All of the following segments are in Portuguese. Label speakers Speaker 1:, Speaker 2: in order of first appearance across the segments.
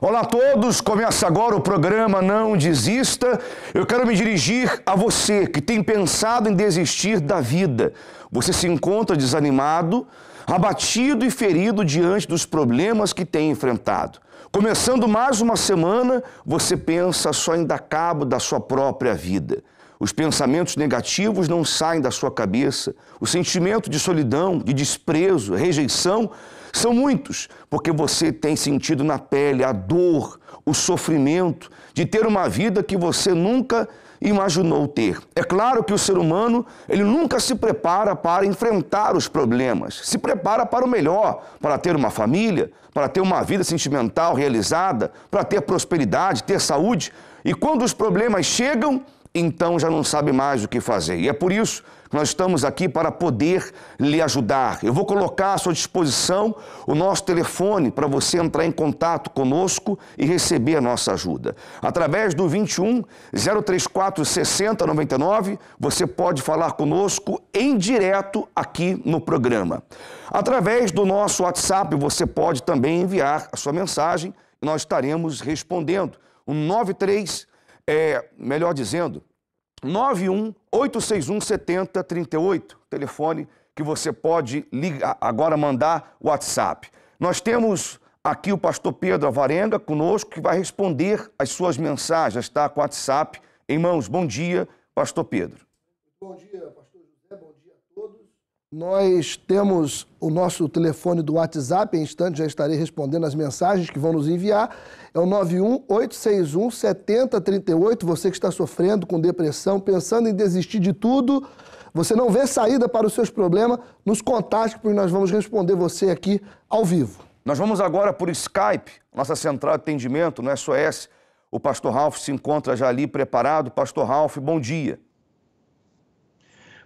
Speaker 1: Olá a todos, começa agora o programa Não Desista. Eu quero me dirigir a você que tem pensado em desistir da vida. Você se encontra desanimado, abatido e ferido diante dos problemas que tem enfrentado. Começando mais uma semana, você pensa só em dar cabo da sua própria vida. Os pensamentos negativos não saem da sua cabeça. O sentimento de solidão, de desprezo, rejeição são muitos, porque você tem sentido na pele a dor, o sofrimento de ter uma vida que você nunca imaginou ter. É claro que o ser humano, ele nunca se prepara para enfrentar os problemas. Se prepara para o melhor, para ter uma família, para ter uma vida sentimental realizada, para ter prosperidade, ter saúde. E quando os problemas chegam, então já não sabe mais o que fazer. E é por isso nós estamos aqui para poder lhe ajudar. Eu vou colocar à sua disposição o nosso telefone para você entrar em contato conosco e receber a nossa ajuda. Através do 21 034 60 99, você pode falar conosco em direto aqui no programa. Através do nosso WhatsApp, você pode também enviar a sua mensagem e nós estaremos respondendo. O 93, é, melhor dizendo, 91-861-7038, telefone que você pode ligar, agora mandar WhatsApp. Nós temos aqui o pastor Pedro Avarenga conosco, que vai responder as suas mensagens, está com o WhatsApp em mãos. Bom dia, pastor Pedro.
Speaker 2: Bom dia, pastor José, bom dia nós temos o nosso telefone do WhatsApp, em instante já estarei respondendo as mensagens que vão nos enviar. É o 91861 7038. Você que está sofrendo com depressão, pensando em desistir de tudo, você não vê saída para os seus problemas, nos contate, porque nós vamos responder você aqui ao vivo.
Speaker 1: Nós vamos agora por Skype, nossa central de atendimento no é SOS. O pastor Ralph se encontra já ali preparado. Pastor Ralph, bom dia.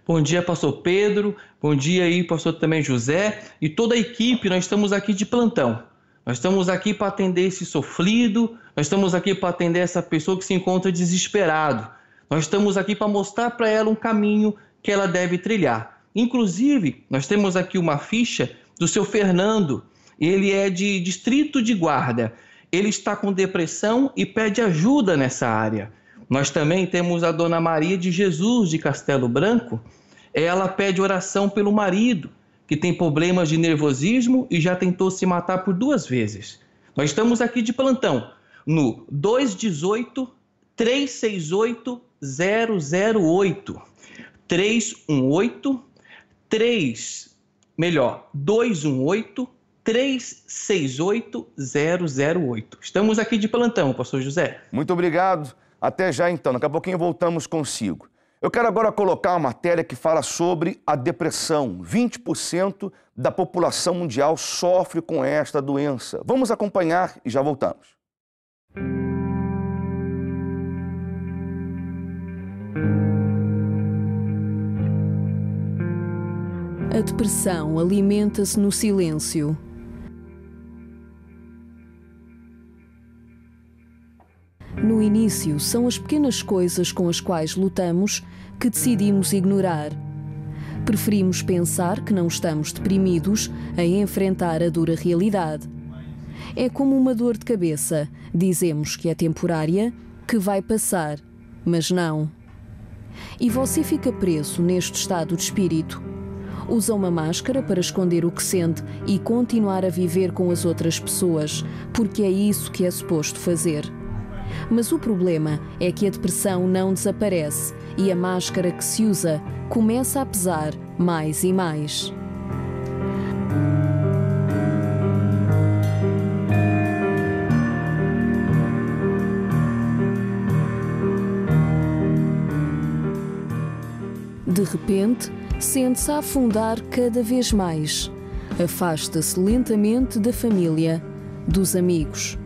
Speaker 3: Bom dia, pastor Pedro. Bom dia aí, pastor também José. E toda a equipe, nós estamos aqui de plantão. Nós estamos aqui para atender esse sofrido, nós estamos aqui para atender essa pessoa que se encontra desesperado. Nós estamos aqui para mostrar para ela um caminho que ela deve trilhar. Inclusive, nós temos aqui uma ficha do seu Fernando. Ele é de distrito de guarda. Ele está com depressão e pede ajuda nessa área. Nós também temos a Dona Maria de Jesus de Castelo Branco. Ela pede oração pelo marido, que tem problemas de nervosismo e já tentou se matar por duas vezes. Nós estamos aqui de plantão no 218 368 008 318 3 melhor 218 368 008. Estamos aqui de
Speaker 1: plantão, pastor José. Muito obrigado. Até já então, daqui a pouquinho voltamos consigo. Eu quero agora colocar uma matéria que fala sobre a depressão. 20% da população mundial sofre com esta doença. Vamos acompanhar e já voltamos.
Speaker 4: A depressão alimenta-se no silêncio. No início, são as pequenas coisas com as quais lutamos que decidimos ignorar. Preferimos pensar que não estamos deprimidos a enfrentar a dura realidade. É como uma dor de cabeça, dizemos que é temporária, que vai passar, mas não. E você fica preso neste estado de espírito. Usa uma máscara para esconder o que sente e continuar a viver com as outras pessoas, porque é isso que é suposto fazer. Mas o problema é que a depressão não desaparece e a máscara que se usa começa a pesar mais e mais. De repente, sente-se a afundar cada vez mais. Afasta-se lentamente da família, dos amigos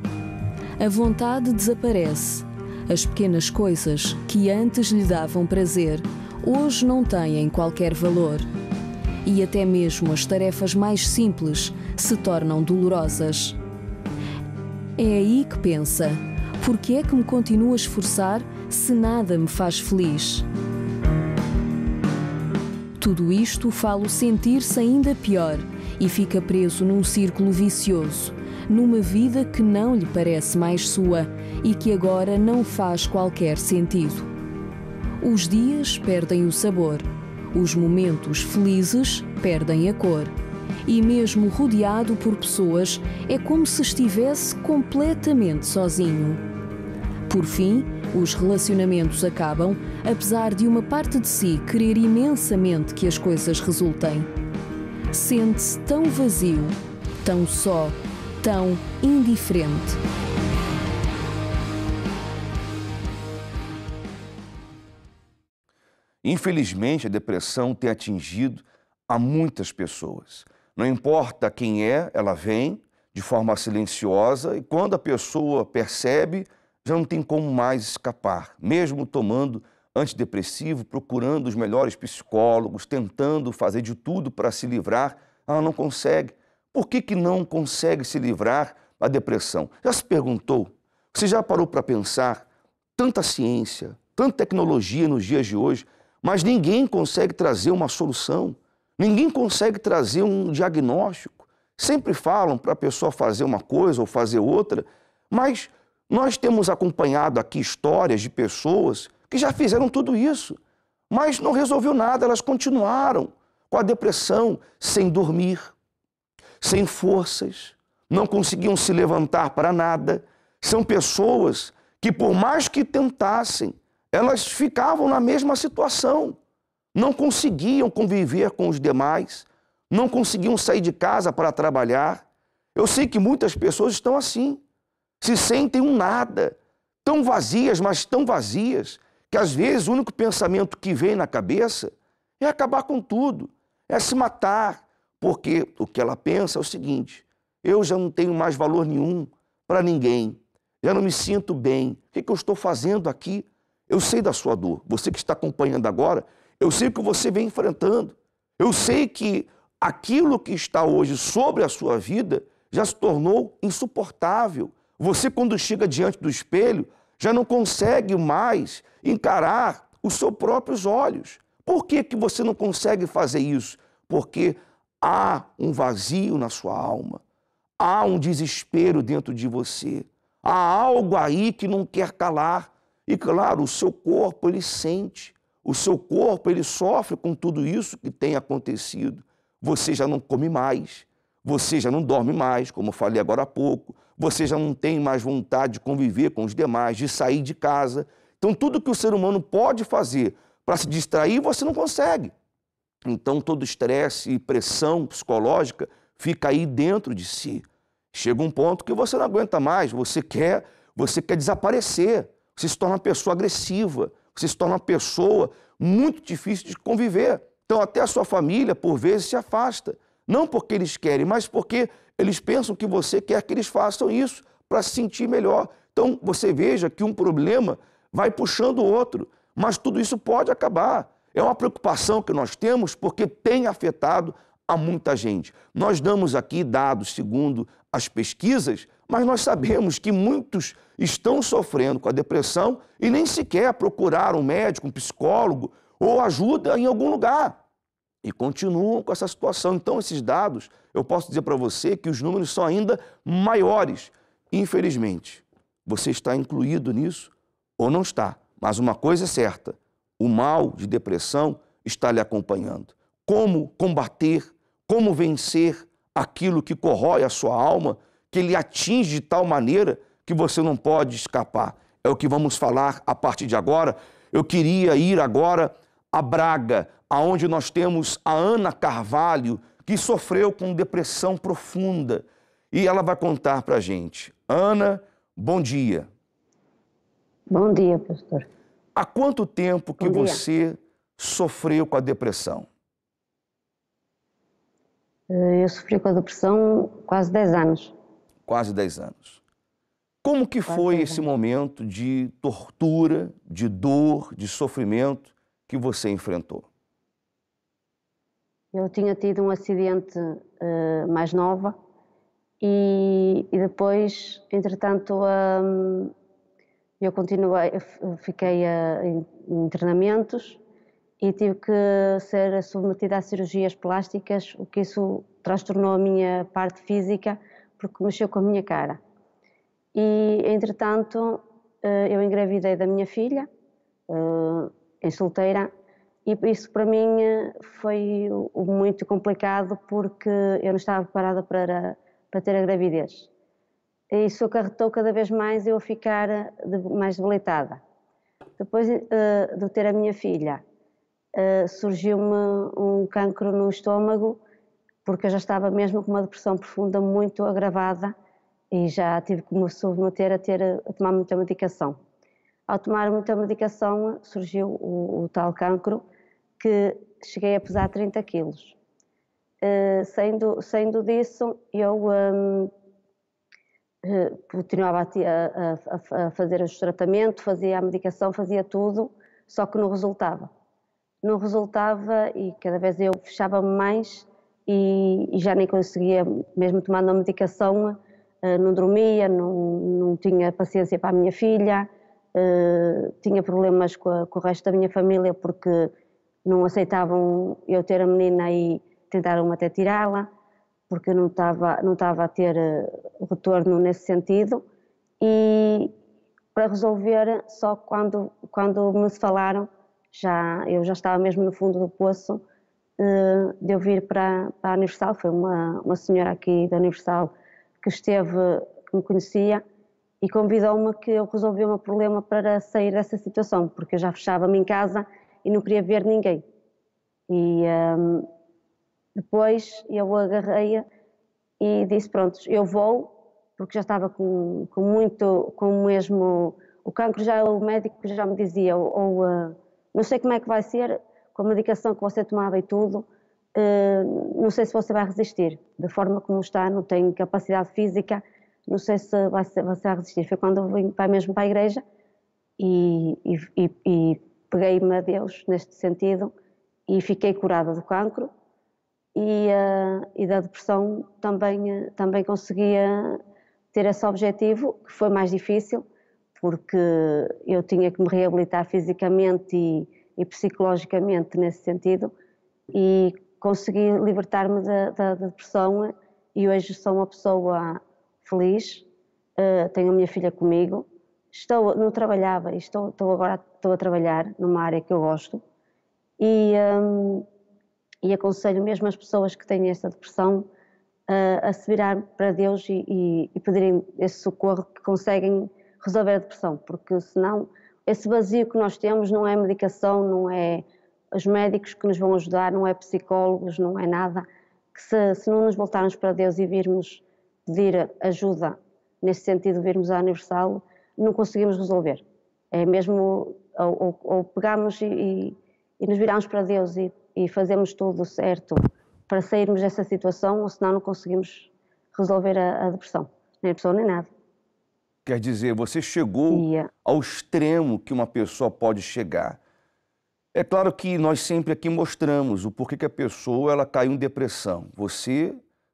Speaker 4: a vontade desaparece. As pequenas coisas que antes lhe davam prazer, hoje não têm qualquer valor. E até mesmo as tarefas mais simples se tornam dolorosas. É aí que pensa: por que é que me continuo a esforçar se nada me faz feliz? Tudo isto faz o sentir-se ainda pior e fica preso num círculo vicioso numa vida que não lhe parece mais sua e que agora não faz qualquer sentido. Os dias perdem o sabor, os momentos felizes perdem a cor. E mesmo rodeado por pessoas, é como se estivesse completamente sozinho. Por fim, os relacionamentos acabam, apesar de uma parte de si querer imensamente que as coisas resultem. Sente-se tão vazio, tão só tão indiferente.
Speaker 1: Infelizmente, a depressão tem atingido a muitas pessoas. Não importa quem é, ela vem de forma silenciosa e quando a pessoa percebe, já não tem como mais escapar, mesmo tomando antidepressivo, procurando os melhores psicólogos, tentando fazer de tudo para se livrar, ela não consegue. Por que, que não consegue se livrar da depressão? Já se perguntou? Você já parou para pensar? Tanta ciência, tanta tecnologia nos dias de hoje, mas ninguém consegue trazer uma solução, ninguém consegue trazer um diagnóstico. Sempre falam para a pessoa fazer uma coisa ou fazer outra, mas nós temos acompanhado aqui histórias de pessoas que já fizeram tudo isso, mas não resolveu nada, elas continuaram com a depressão, sem dormir, sem forças, não conseguiam se levantar para nada. São pessoas que, por mais que tentassem, elas ficavam na mesma situação. Não conseguiam conviver com os demais, não conseguiam sair de casa para trabalhar. Eu sei que muitas pessoas estão assim, se sentem um nada, tão vazias, mas tão vazias, que às vezes o único pensamento que vem na cabeça é acabar com tudo, é se matar, porque o que ela pensa é o seguinte: eu já não tenho mais valor nenhum para ninguém, já não me sinto bem, o que, que eu estou fazendo aqui? Eu sei da sua dor, você que está acompanhando agora, eu sei o que você vem enfrentando, eu sei que aquilo que está hoje sobre a sua vida já se tornou insuportável. Você, quando chega diante do espelho, já não consegue mais encarar os seus próprios olhos. Por que, que você não consegue fazer isso? Porque há um vazio na sua alma, há um desespero dentro de você, há algo aí que não quer calar. E claro, o seu corpo ele sente, o seu corpo ele sofre com tudo isso que tem acontecido. Você já não come mais, você já não dorme mais, como falei agora há pouco, você já não tem mais vontade de conviver com os demais, de sair de casa. Então, tudo que o ser humano pode fazer para se distrair, você não consegue. Então, todo estresse e pressão psicológica fica aí dentro de si. Chega um ponto que você não aguenta mais, você quer, você quer desaparecer. Você se torna uma pessoa agressiva, você se torna uma pessoa muito difícil de conviver. Então, até a sua família, por vezes, se afasta. Não porque eles querem, mas porque eles pensam que você quer que eles façam isso para se sentir melhor. Então, você veja que um problema vai puxando o outro, mas tudo isso pode acabar. É uma preocupação que nós temos porque tem afetado a muita gente. Nós damos aqui dados segundo as pesquisas, mas nós sabemos que muitos estão sofrendo com a depressão e nem sequer procuraram um médico, um psicólogo ou ajuda em algum lugar. E continuam com essa situação. Então, esses dados, eu posso dizer para você que os números são ainda maiores. Infelizmente, você está incluído nisso ou não está. Mas uma coisa é certa: o mal de depressão está lhe acompanhando. Como combater, como vencer aquilo que corrói a sua alma, que lhe atinge de tal maneira que você não pode escapar. É o que vamos falar a partir de agora. Eu queria ir agora a Braga, aonde nós temos a Ana Carvalho, que sofreu com depressão profunda. E ela vai contar para a gente. Ana, bom dia.
Speaker 5: Bom dia, pastor.
Speaker 1: Há quanto tempo que você sofreu com a depressão?
Speaker 5: Eh, eu sofri com a
Speaker 1: depressão quase 10 anos. Quase 10 anos. Como que quase foi esse anos. momento de tortura, de dor, de sofrimento que você enfrentou?
Speaker 5: Eu tinha tido um acidente uh, mais nova e, e depois, entretanto, a eu continuei, eu fiquei a, eh, em, em treinamentos e tive que ser submetida a cirurgias plásticas, o que isso transtornou a minha parte física, porque mexeu com a minha cara. E, entretanto, eh, eu engravidei da minha filha, eh, em solteira, e isso para mim foi muito complicado porque eu não estava preparada para, para ter a gravidez e isso acarretou cada vez mais eu a ficar eh, mais debilitada. Depois uh, de ter a minha filha, uh, surgiu-me um cancro no estômago, porque eu já estava mesmo com uma depressão profunda muito agravada e já tive que me submeter a, ter, a tomar muita medicação. Ao tomar muita medicação, surgiu o, o tal cancro, que cheguei a pesar 30 quilos. Uh, saindo, disso, eu um, eh, continuava a, a, a, fazer os tratamentos, fazia a medicação, fazia tudo, só que não resultava. Não resultava e cada vez eu fechava-me mais e, e, já nem conseguia, mesmo tomando a medicação, eh, não dormia, não, não tinha paciência para a minha filha, eh, tinha problemas com, a, com o resto da minha família porque não aceitavam eu ter a menina e tentaram até tirá-la porque eu não estava, não estava a ter eh, retorno nesse sentido e para resolver só quando, quando me falaram, já, eu já estava mesmo no fundo do poço eh, de eu vir para, para a Universal, foi uma, uma senhora aqui da Universal que esteve, que me conhecia e convidou-me que eu resolvi o meu problema para sair dessa situação, porque eu já fechava-me em casa e não queria ver ninguém. E, um, ehm, depois eu agarrei e disse, pronto, eu vou, porque já estava com, com muito, com mesmo... O cancro já, o médico já me dizia, ou, ou eh, não sei como é que vai ser, com a medicação que você tomava e tudo, eh, não sei se você vai resistir. Da forma como está, não tenho capacidade física, não sei se vai, ser, vai resistir. Foi quando eu vim para mesmo para a igreja e, e, e peguei-me a Deus neste sentido e fiquei curada do cancro e, uh, e da depressão também, eh, também conseguia ter esse objetivo, que foi mais difícil, porque eu tinha que me reabilitar fisicamente e, e psicologicamente nesse sentido e consegui libertar-me da, da, da, depressão e hoje sou uma pessoa feliz, uh, tenho a minha filha comigo, estou, não trabalhava e estou, estou agora estou a trabalhar numa área que eu gosto e... Um, ehm, e aconselho mesmo as pessoas que têm esta depressão a, a se virar para Deus e, e, e, pedirem esse socorro que conseguem resolver a depressão, porque senão esse vazio que nós temos não é medicação, não é os médicos que nos vão ajudar, não é psicólogos, não é nada. Que se, se não nos voltarmos para Deus e virmos pedir ajuda, nesse sentido, virmos à Universal, não conseguimos resolver. É mesmo ou, ou, ou pegamos e, e, e nos viramos para Deus e e fazemos tudo certo para sairmos dessa situação, ou senão não conseguimos resolver a, a depressão, nem a pessoa nem nada.
Speaker 1: Quer dizer, você chegou yeah. ao extremo que uma pessoa pode chegar. É claro que nós sempre aqui mostramos o porquê que a pessoa ela caiu em depressão. Você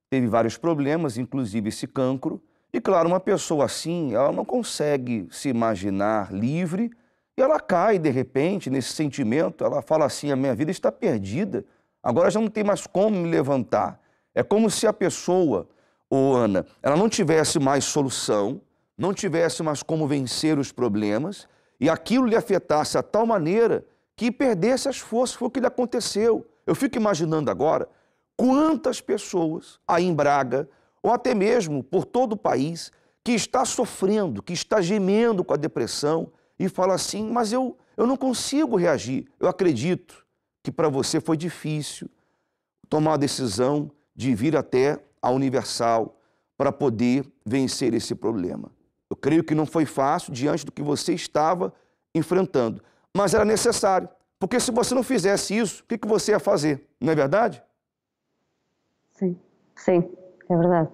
Speaker 1: teve vários problemas, inclusive esse cancro. E claro, uma pessoa assim, ela não consegue se imaginar livre e ela cai, de repente, nesse sentimento, ela fala assim: a minha vida está perdida, agora já não tem mais como me levantar. É como se a pessoa, ou Ana, ela não tivesse mais solução, não tivesse mais como vencer os problemas, e aquilo lhe afetasse a tal maneira que perdesse as forças, foi o que lhe aconteceu. Eu fico imaginando agora quantas pessoas aí em Braga, ou até mesmo por todo o país, que está sofrendo, que está gemendo com a depressão, e fala assim: Mas eu, eu não consigo reagir. Eu acredito que para você foi difícil tomar a decisão de vir até a Universal para poder vencer esse problema. Eu creio que não foi fácil diante do que você estava enfrentando, mas era necessário. Porque se você não fizesse isso, o que, que você ia fazer? Não é verdade?
Speaker 5: Sim, sim, é verdade.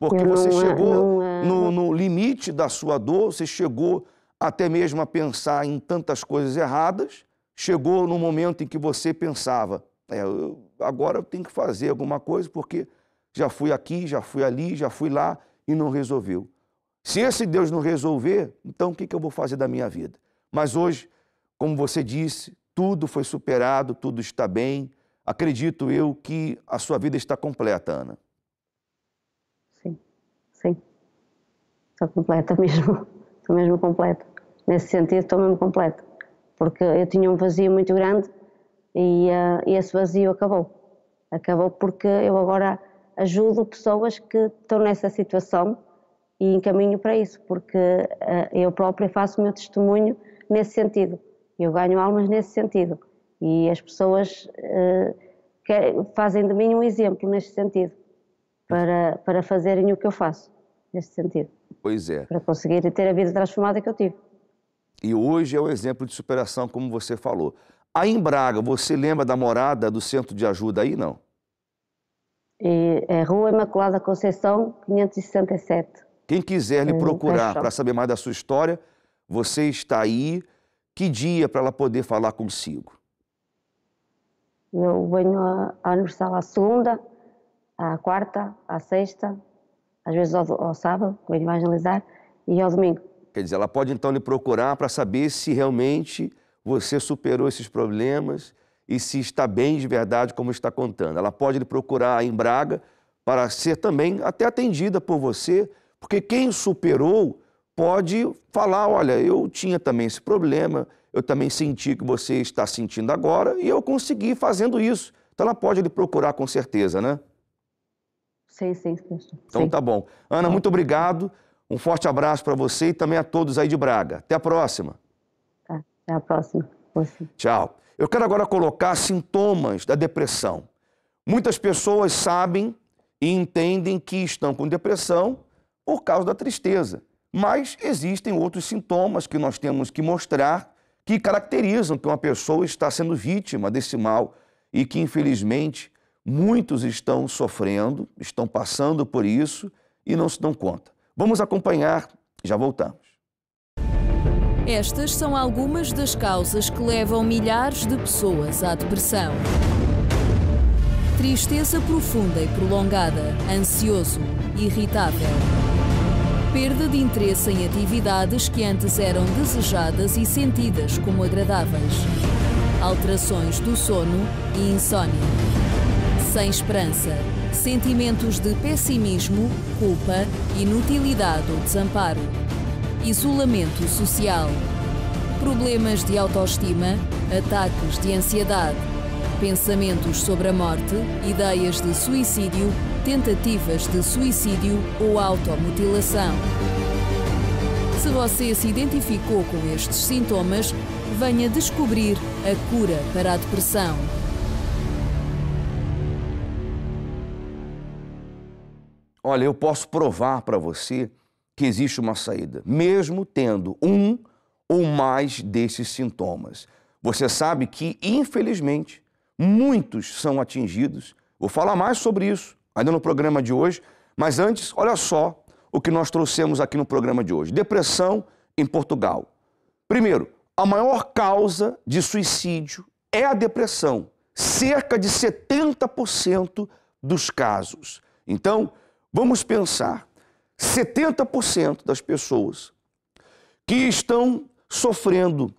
Speaker 1: Porque Eu você não, chegou não, não... No, no limite da sua dor, você chegou até mesmo a pensar em tantas coisas erradas, chegou no momento em que você pensava, é, eu, agora eu tenho que fazer alguma coisa porque já fui aqui, já fui ali, já fui lá e não resolveu. Se esse Deus não resolver, então o que, que eu vou fazer da minha vida? Mas hoje, como você disse, tudo foi superado, tudo está bem. Acredito eu que a sua vida está completa, Ana.
Speaker 5: Sim, sim. Está completa mesmo. está mesmo completa. Nesse sentido, estou mesmo completa, porque eu tinha um vazio muito grande e, uh, e esse vazio acabou. Acabou porque eu agora ajudo pessoas que estão nessa situação e encaminho para isso, porque uh, eu própria faço o meu testemunho nesse sentido. Eu ganho almas nesse sentido e as pessoas uh, querem, fazem de mim um exemplo neste sentido, para, para fazerem o que eu faço, neste sentido. Pois é. Para conseguir ter a vida transformada que eu
Speaker 1: tive. E hoje é um exemplo de superação, como você falou. Aí em Braga, você lembra da morada do centro de ajuda aí, não?
Speaker 5: é, é Rua Imaculada Conceição, 567.
Speaker 1: Quem quiser lhe é, procurar para saber mais da sua história, você está aí. Que dia para ela poder falar consigo?
Speaker 5: Eu venho a, a à segunda, à quarta, à sexta, às vezes ao, ao sábado, venho evangelizar, e ao domingo.
Speaker 1: Quer dizer, ela pode então lhe procurar para saber se realmente você superou esses problemas e se está bem de verdade, como está contando. Ela pode lhe procurar em Braga para ser também até atendida por você, porque quem superou pode falar: olha, eu tinha também esse problema, eu também senti que você está sentindo agora e eu consegui fazendo isso. Então ela pode lhe procurar com certeza, né? Sim, sim, professor. Então tá bom. Ana, tá. muito obrigado. Um forte abraço para você e também a todos aí de Braga. Até a próxima.
Speaker 5: Tá, até a próxima.
Speaker 1: Tchau. Eu quero agora colocar sintomas da depressão. Muitas pessoas sabem e entendem que estão com depressão por causa da tristeza. Mas existem outros sintomas que nós temos que mostrar que caracterizam que uma pessoa está sendo vítima desse mal e que, infelizmente, muitos estão sofrendo, estão passando por isso e não se dão conta. Vamos acompanhar, já voltamos.
Speaker 4: Estas são algumas das causas que levam milhares de pessoas à depressão. Tristeza profunda e prolongada, ansioso, irritável. Perda de interesse em atividades que antes eram desejadas e sentidas como agradáveis. Alterações do sono e insônia. Sem esperança, Sentimentos de pessimismo, culpa, inutilidade ou desamparo. Isolamento social. Problemas de autoestima, ataques de ansiedade. Pensamentos sobre a morte, ideias de suicídio, tentativas de suicídio ou automutilação. Se você se identificou com estes sintomas, venha descobrir a cura para a depressão.
Speaker 1: Olha, eu posso provar para você que existe uma saída, mesmo tendo um ou mais desses sintomas. Você sabe que, infelizmente, muitos são atingidos. Vou falar mais sobre isso ainda no programa de hoje, mas antes, olha só o que nós trouxemos aqui no programa de hoje: depressão em Portugal. Primeiro, a maior causa de suicídio é a depressão, cerca de 70% dos casos. Então, Vamos pensar: 70% das pessoas que estão sofrendo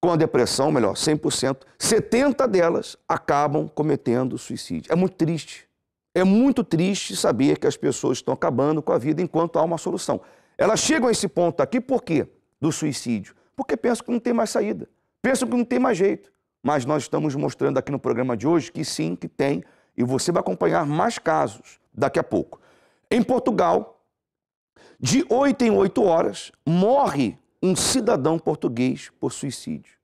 Speaker 1: com a depressão, melhor, 100%, 70 delas acabam cometendo suicídio. É muito triste. É muito triste saber que as pessoas estão acabando com a vida enquanto há uma solução. Elas chegam a esse ponto aqui por quê? Do suicídio. Porque pensam que não tem mais saída. Pensam que não tem mais jeito. Mas nós estamos mostrando aqui no programa de hoje que sim, que tem. E você vai acompanhar mais casos daqui a pouco. Em Portugal, de oito em oito horas, morre um cidadão português por suicídio.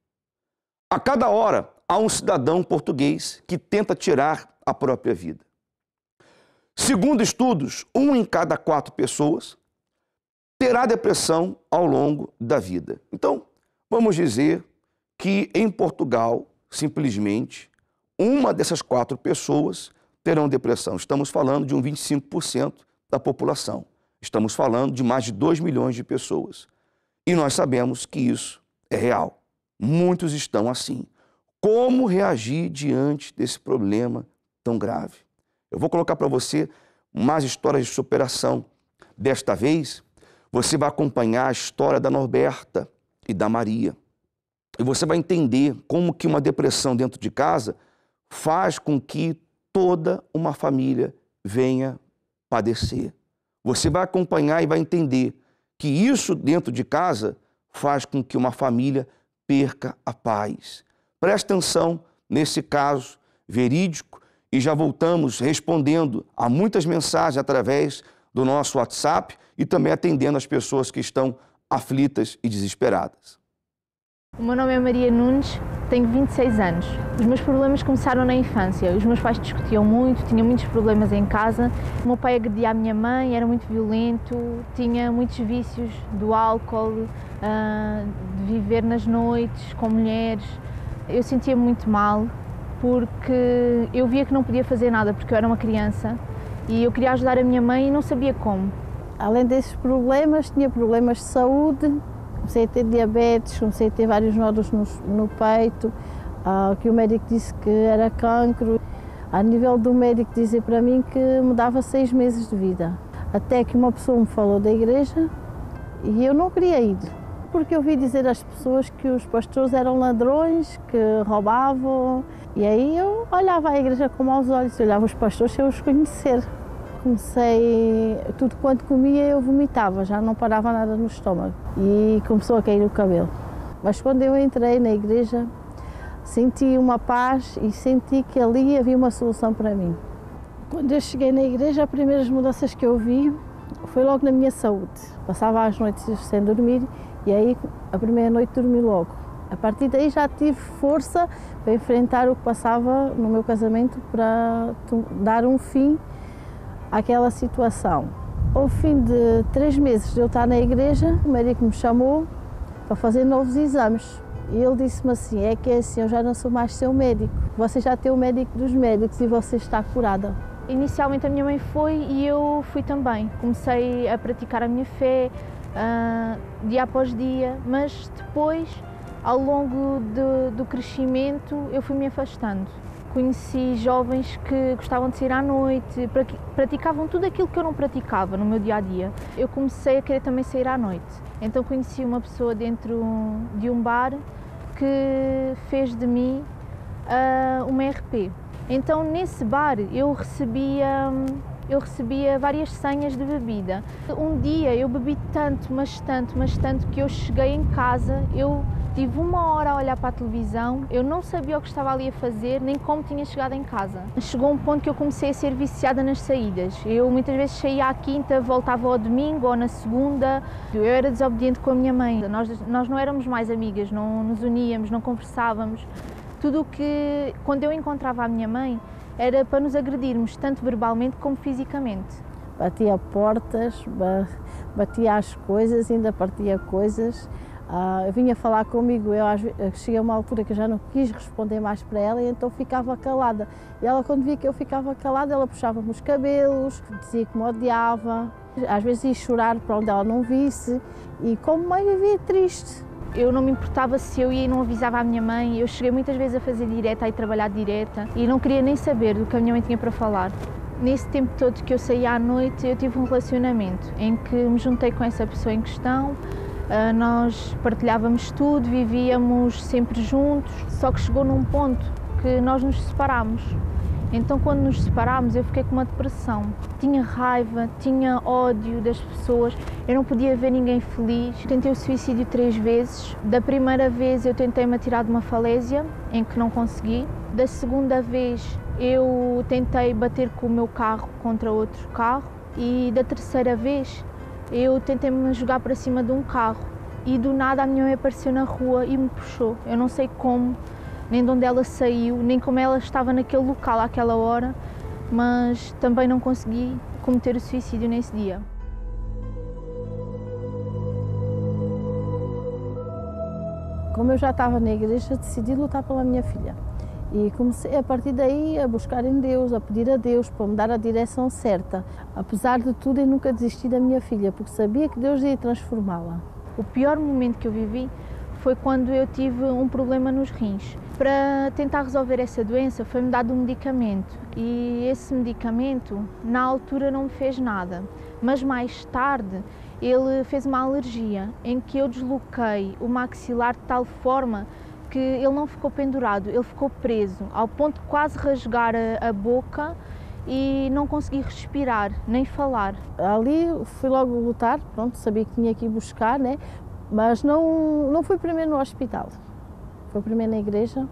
Speaker 1: A cada hora, há um cidadão português que tenta tirar a própria vida. Segundo estudos, um em cada quatro pessoas terá depressão ao longo da vida. Então, vamos dizer que em Portugal, simplesmente, uma dessas quatro pessoas terão depressão. Estamos falando de um 25% da população. Estamos falando de mais de 2 milhões de pessoas. E nós sabemos que isso é real. Muitos estão assim. Como reagir diante desse problema tão grave? Eu vou colocar para você mais histórias de superação. Desta vez, você vai acompanhar a história da Norberta e da Maria. E você vai entender como que uma depressão dentro de casa faz com que toda uma família venha padecer. Você vai acompanhar e vai entender que isso dentro de casa faz com que uma família perca a paz. Preste atenção nesse caso verídico e já voltamos respondendo a muitas mensagens através do nosso WhatsApp e também atendendo as pessoas que estão aflitas e desesperadas.
Speaker 6: O meu nome é Maria Nunes, tenho 26 anos. Os meus problemas começaram na infância. Os meus pais discutiam muito, tinham muitos problemas em casa. O meu pai agredia a minha mãe, era muito violento, tinha muitos vícios do álcool, ah, de viver nas noites com mulheres. Eu sentia muito mal porque eu via que não podia fazer nada porque eu era uma criança e eu queria ajudar a minha
Speaker 7: mãe e não sabia como. Além desses problemas, tinha problemas de saúde, comecei a ter diabetes, comecei a ter vários nódulos no, no peito, uh, que o médico disse que era cancro. A nível do médico dizer para mim que me dava seis meses de vida. Até que uma pessoa me falou da igreja e eu não queria ir. Porque eu ouvi dizer às pessoas que os pastores eram ladrões, que roubavam. E aí eu olhava a igreja com maus olhos, olhava os pastores sem os conhecer comecei, tudo quanto comia eu vomitava, já não parava nada no estômago e começou a cair o cabelo. Mas quando eu entrei na igreja, senti uma paz e senti que ali havia uma solução para mim. Quando eu cheguei na igreja, as primeiras mudanças que eu vi foi logo na minha saúde. Passava as noites sem dormir e aí a primeira noite dormi logo. A partir daí já tive força para enfrentar o que passava no meu casamento para dar um fim àquela situação. Ao fim de três meses de eu estar na igreja, o médico me chamou para fazer novos exames. E ele disse-me assim: é que é assim, eu já não sou mais seu médico. Você já tem o médico dos médicos e você está curada. Inicialmente a minha mãe foi e eu
Speaker 6: fui também. Comecei a praticar a minha fé uh, dia após dia, mas depois, ao longo do crescimento, eu fui me afastando. Conheci jovens que gostavam de sair à noite, praticavam tudo aquilo que eu não praticava no meu dia a dia. Eu comecei a querer também sair à noite. Então conheci uma pessoa dentro de um bar que fez de mim uh, uma RP. Então nesse bar eu recebia. Um, eu recebia várias senhas de bebida. Um dia eu bebi tanto, mas tanto, mas tanto, que eu cheguei em casa, eu tive uma hora a olhar para a televisão, eu não sabia o que estava ali a fazer, nem como tinha chegado em casa. Chegou um ponto que eu comecei a ser viciada nas saídas. Eu muitas vezes saía à quinta, voltava ao domingo ou na segunda. Eu era desobediente com a minha mãe. Nós, nós não éramos mais amigas, não nos uníamos, não conversávamos. Tudo o que. Quando eu encontrava a minha mãe, era para nos agredirmos, tanto verbalmente como fisicamente.
Speaker 7: Batia portas, batia as coisas, ainda partia coisas. Uh, vinha falar comigo, eu eh, cheguei a uma altura que eu já não quis responder mais para ela e então ficava calada. E ela quando via que eu ficava calada, ela puxava-me os cabelos, dizia que me odiava, às vezes ia chorar para onde ela não visse e como mãe vivia triste
Speaker 6: eu não me importava se eu ia e não avisava a minha mãe. Eu cheguei muitas vezes a fazer direta, a ir trabalhar direta e não queria nem saber do que a minha mãe tinha para falar. Nesse tempo todo que eu saía à noite, eu tive um relacionamento em que me juntei com essa pessoa em questão. Ah, nós partilhávamos tudo, vivíamos sempre juntos, só que chegou num ponto que nós nos separámos. Então, quando nos separámos, eu fiquei com uma depressão. Tinha raiva, tinha ódio das pessoas, eu não podia ver ninguém feliz. Tentei o suicídio três vezes. Da primeira vez, eu tentei me atirar de uma falésia, em que não consegui. Da segunda vez, eu tentei bater com o meu carro contra outro carro. E da terceira vez, eu tentei me jogar para cima de um carro. E do nada, a minha mãe apareceu na rua e me puxou. Eu não sei como nem de onde ela saiu, nem como ela estava naquele local àquela hora, mas também não consegui cometer o suicídio nesse dia.
Speaker 7: Como eu já estava na igreja, decidi lutar pela minha filha. E comecei a partir daí a buscar em Deus, a pedir a Deus para me dar a direção certa. Apesar de tudo, eu nunca desisti da minha filha, porque sabia que Deus ia transformá-la. O pior momento que eu
Speaker 6: vivi foi quando eu tive um problema nos rins. Para tentar resolver essa doença foi-me dado um medicamento e esse medicamento na altura não me fez nada, mas mais tarde ele fez uma alergia em que eu desloquei o maxilar de tal forma que ele não ficou pendurado, ele ficou preso, ao ponto de quase rasgar a, a boca e não consegui respirar, nem falar.
Speaker 7: Ali fui logo lutar, pronto, sabia que tinha que ir buscar, né? mas não, não fui primeiro no hospital. Foi primeiro na igreja,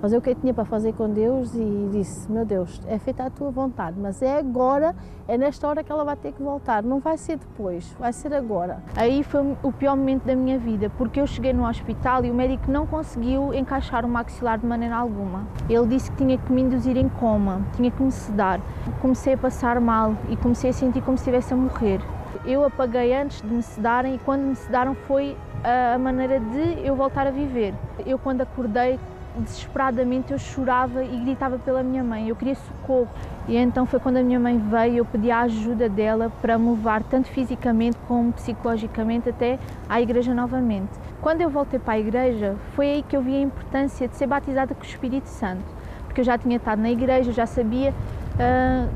Speaker 7: fazer o que eu tinha para fazer com Deus e disse: Meu Deus, é feita a tua vontade, mas é agora, é nesta hora que ela vai ter que voltar, não vai ser depois, vai ser agora. Aí foi o pior momento da minha vida,
Speaker 6: porque eu cheguei no hospital e o médico não conseguiu encaixar o maxilar de maneira alguma. Ele disse que tinha que me induzir em coma, tinha que me sedar. Comecei a passar mal e comecei a sentir como se estivesse a morrer. Eu apaguei antes de me sedarem e quando me sedaram foi a maneira de eu voltar a viver. Eu, quando acordei, desesperadamente eu chorava e gritava pela minha mãe, eu queria socorro. E então foi quando a minha mãe veio, eu pedi a ajuda dela para me levar tanto fisicamente como psicologicamente até à igreja novamente. Quando eu voltei para a igreja, foi aí que eu vi a importância de ser batizada com o Espírito Santo, porque eu já tinha estado na igreja, já sabia uh,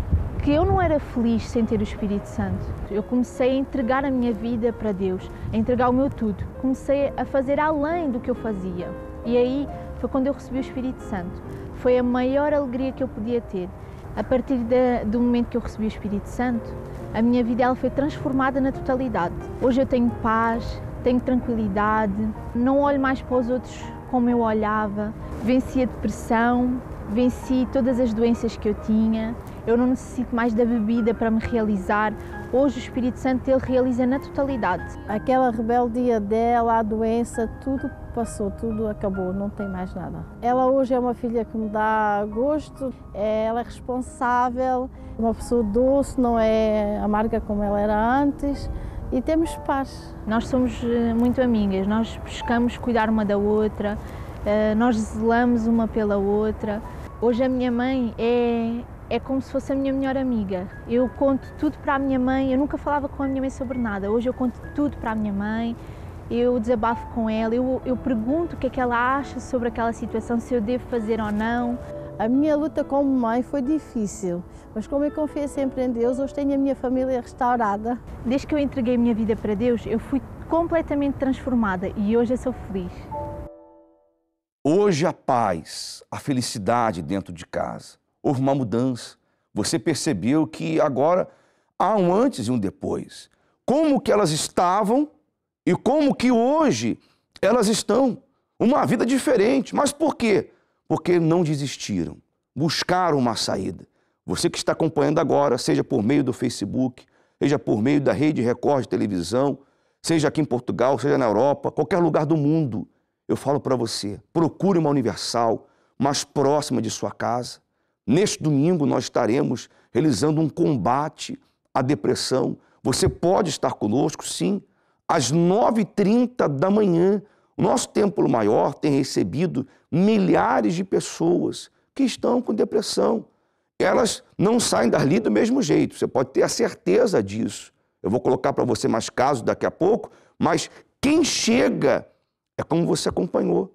Speaker 6: que eu não era feliz sem ter o Espírito Santo. Eu comecei a entregar a minha vida para Deus, a entregar o meu tudo. Comecei a fazer além do que eu fazia. E aí foi quando eu recebi o Espírito Santo. Foi a maior alegria que eu podia ter. A partir de, do momento que eu recebi o Espírito Santo, a minha vida ela foi transformada na totalidade. Hoje eu tenho paz, tenho tranquilidade, não olho mais para os outros como eu olhava, venci a depressão, venci todas as doenças que eu tinha, eu não necessito mais da bebida para me realizar.
Speaker 7: Hoje o Espírito Santo ele realiza na totalidade. Aquela rebeldia dela, a doença, tudo passou, tudo acabou, não tem mais nada. Ela hoje é uma filha que me dá gosto, é, ela é responsável, uma pessoa doce, não é amarga como ela era antes e temos paz. Nós somos eh, muito amigas,
Speaker 6: nós buscamos cuidar uma da outra, eh, nós zelamos uma pela outra. Hoje a minha mãe é é como se fosse a minha melhor amiga. Eu conto tudo para a minha mãe, eu nunca falava com a minha mãe sobre nada, hoje eu conto tudo para a minha mãe, eu desabafo
Speaker 7: com ela, eu, eu pergunto o que é que ela acha sobre aquela situação, se eu devo fazer ou não. A minha luta como mãe foi difícil, mas como eu confiei sempre em Deus, hoje tenho a minha família restaurada. Desde que eu entreguei a minha vida para Deus, eu fui completamente transformada
Speaker 6: e hoje eu sou feliz.
Speaker 1: Hoje a paz, a felicidade dentro de casa houve uma mudança. Você percebeu que agora há um antes e um depois. Como que elas estavam e como que hoje elas estão. Uma vida diferente. Mas por quê? Porque não desistiram, buscaram uma saída. Você que está acompanhando agora, seja por meio do Facebook, seja por meio da rede Record de televisão, seja aqui em Portugal, seja na Europa, qualquer lugar do mundo, eu falo para você: procure uma universal mais próxima de sua casa. Neste domingo nós estaremos realizando um combate à depressão. Você pode estar conosco, sim, às 9h30 da manhã. O nosso templo maior tem recebido milhares de pessoas que estão com depressão. Elas não saem dali do mesmo jeito, você pode ter a certeza disso. Eu vou colocar para você mais casos daqui a pouco, mas quem chega é como você acompanhou: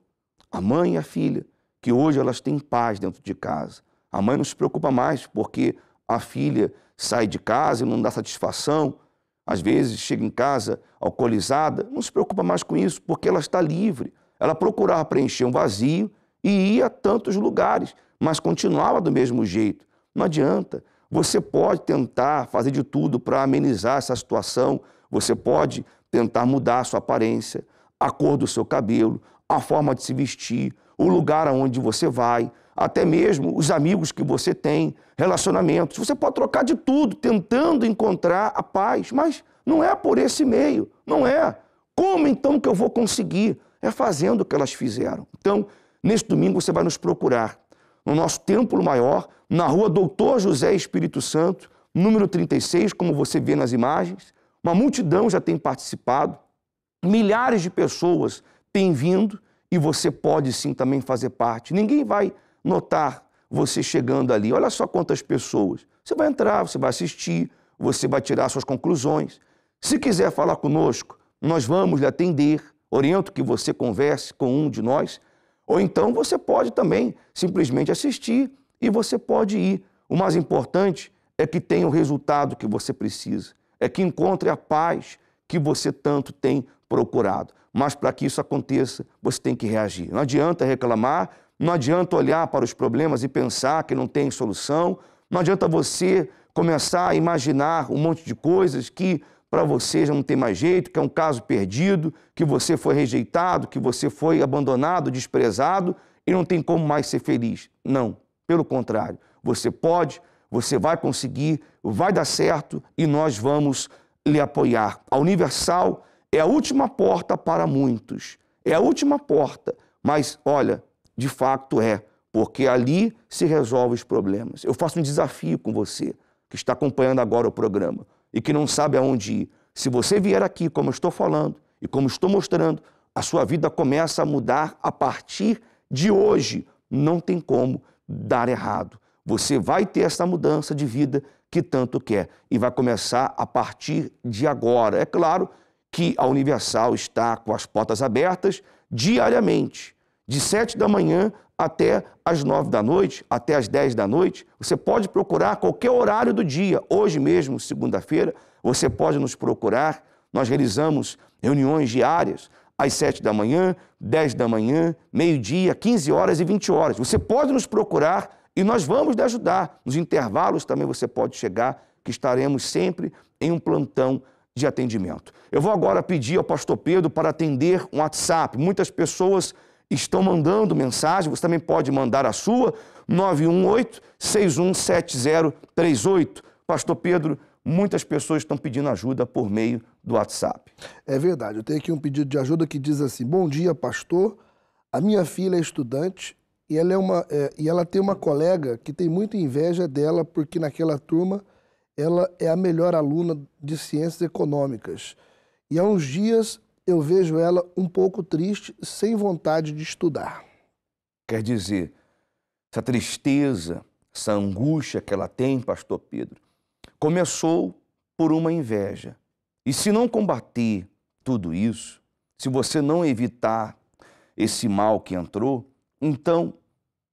Speaker 1: a mãe e a filha, que hoje elas têm paz dentro de casa. A mãe não se preocupa mais porque a filha sai de casa e não dá satisfação, às vezes chega em casa alcoolizada, não se preocupa mais com isso porque ela está livre. Ela procurava preencher um vazio e ia a tantos lugares, mas continuava do mesmo jeito. Não adianta. Você pode tentar fazer de tudo para amenizar essa situação, você pode tentar mudar a sua aparência, a cor do seu cabelo, a forma de se vestir, o lugar aonde você vai, até mesmo os amigos que você tem, relacionamentos. Você pode trocar de tudo, tentando encontrar a paz, mas não é por esse meio, não é. Como então que eu vou conseguir? É fazendo o que elas fizeram. Então, neste domingo você vai nos procurar no nosso templo maior, na rua Doutor José Espírito Santo, número 36, como você vê nas imagens. Uma multidão já tem participado, milhares de pessoas têm vindo e você pode sim também fazer parte. Ninguém vai notar você chegando ali. Olha só quantas pessoas. Você vai entrar, você vai assistir, você vai tirar suas conclusões. Se quiser falar conosco, nós vamos lhe atender. Oriento que você converse com um de nós. Ou então você pode também simplesmente assistir e você pode ir. O mais importante é que tenha o resultado que você precisa, é que encontre a paz que você tanto tem procurado. Mas para que isso aconteça, você tem que reagir. Não adianta reclamar, não adianta olhar para os problemas e pensar que não tem solução. Não adianta você começar a imaginar um monte de coisas que para você já não tem mais jeito, que é um caso perdido, que você foi rejeitado, que você foi abandonado, desprezado e não tem como mais ser feliz. Não, pelo contrário, você pode, você vai conseguir, vai dar certo e nós vamos lhe apoiar. A Universal é a última porta para muitos, é a última porta, mas olha, de fato é, porque ali se resolvem os problemas. Eu faço um desafio com você, que está acompanhando agora o programa e que não sabe aonde ir. Se você vier aqui, como eu estou falando e como estou mostrando, a sua vida começa a mudar a partir de hoje. Não tem como dar errado. Você vai ter essa mudança de vida que tanto quer e vai começar a partir de agora. É claro que a Universal está com as portas abertas diariamente de 7 da manhã até as 9 da noite, até as 10 da noite. Você pode procurar qualquer horário do dia. Hoje mesmo, segunda-feira, você pode nos procurar. Nós realizamos reuniões diárias às 7 da manhã, 10 da manhã, meio-dia, 15 horas e 20 horas. Você pode nos procurar e nós vamos te ajudar. Nos intervalos também você pode chegar, que estaremos sempre em um plantão de atendimento. Eu vou agora pedir ao pastor Pedro para atender um WhatsApp. Muitas pessoas estão mandando mensagem, você também pode mandar a sua, 918-617038. Pastor Pedro, muitas pessoas estão pedindo ajuda por meio do WhatsApp.
Speaker 2: É verdade, eu tenho aqui um pedido de ajuda que diz assim, bom dia, pastor, a minha filha é estudante e ela, é uma, é, e ela tem uma colega que tem muita inveja dela porque naquela turma ela é a melhor aluna de ciências econômicas. E há uns dias eu vejo ela um pouco triste, sem vontade de estudar.
Speaker 1: Quer dizer, essa tristeza, essa angústia que ela tem, pastor Pedro, começou por uma inveja. E se não combater tudo isso, se você não evitar esse mal que entrou, então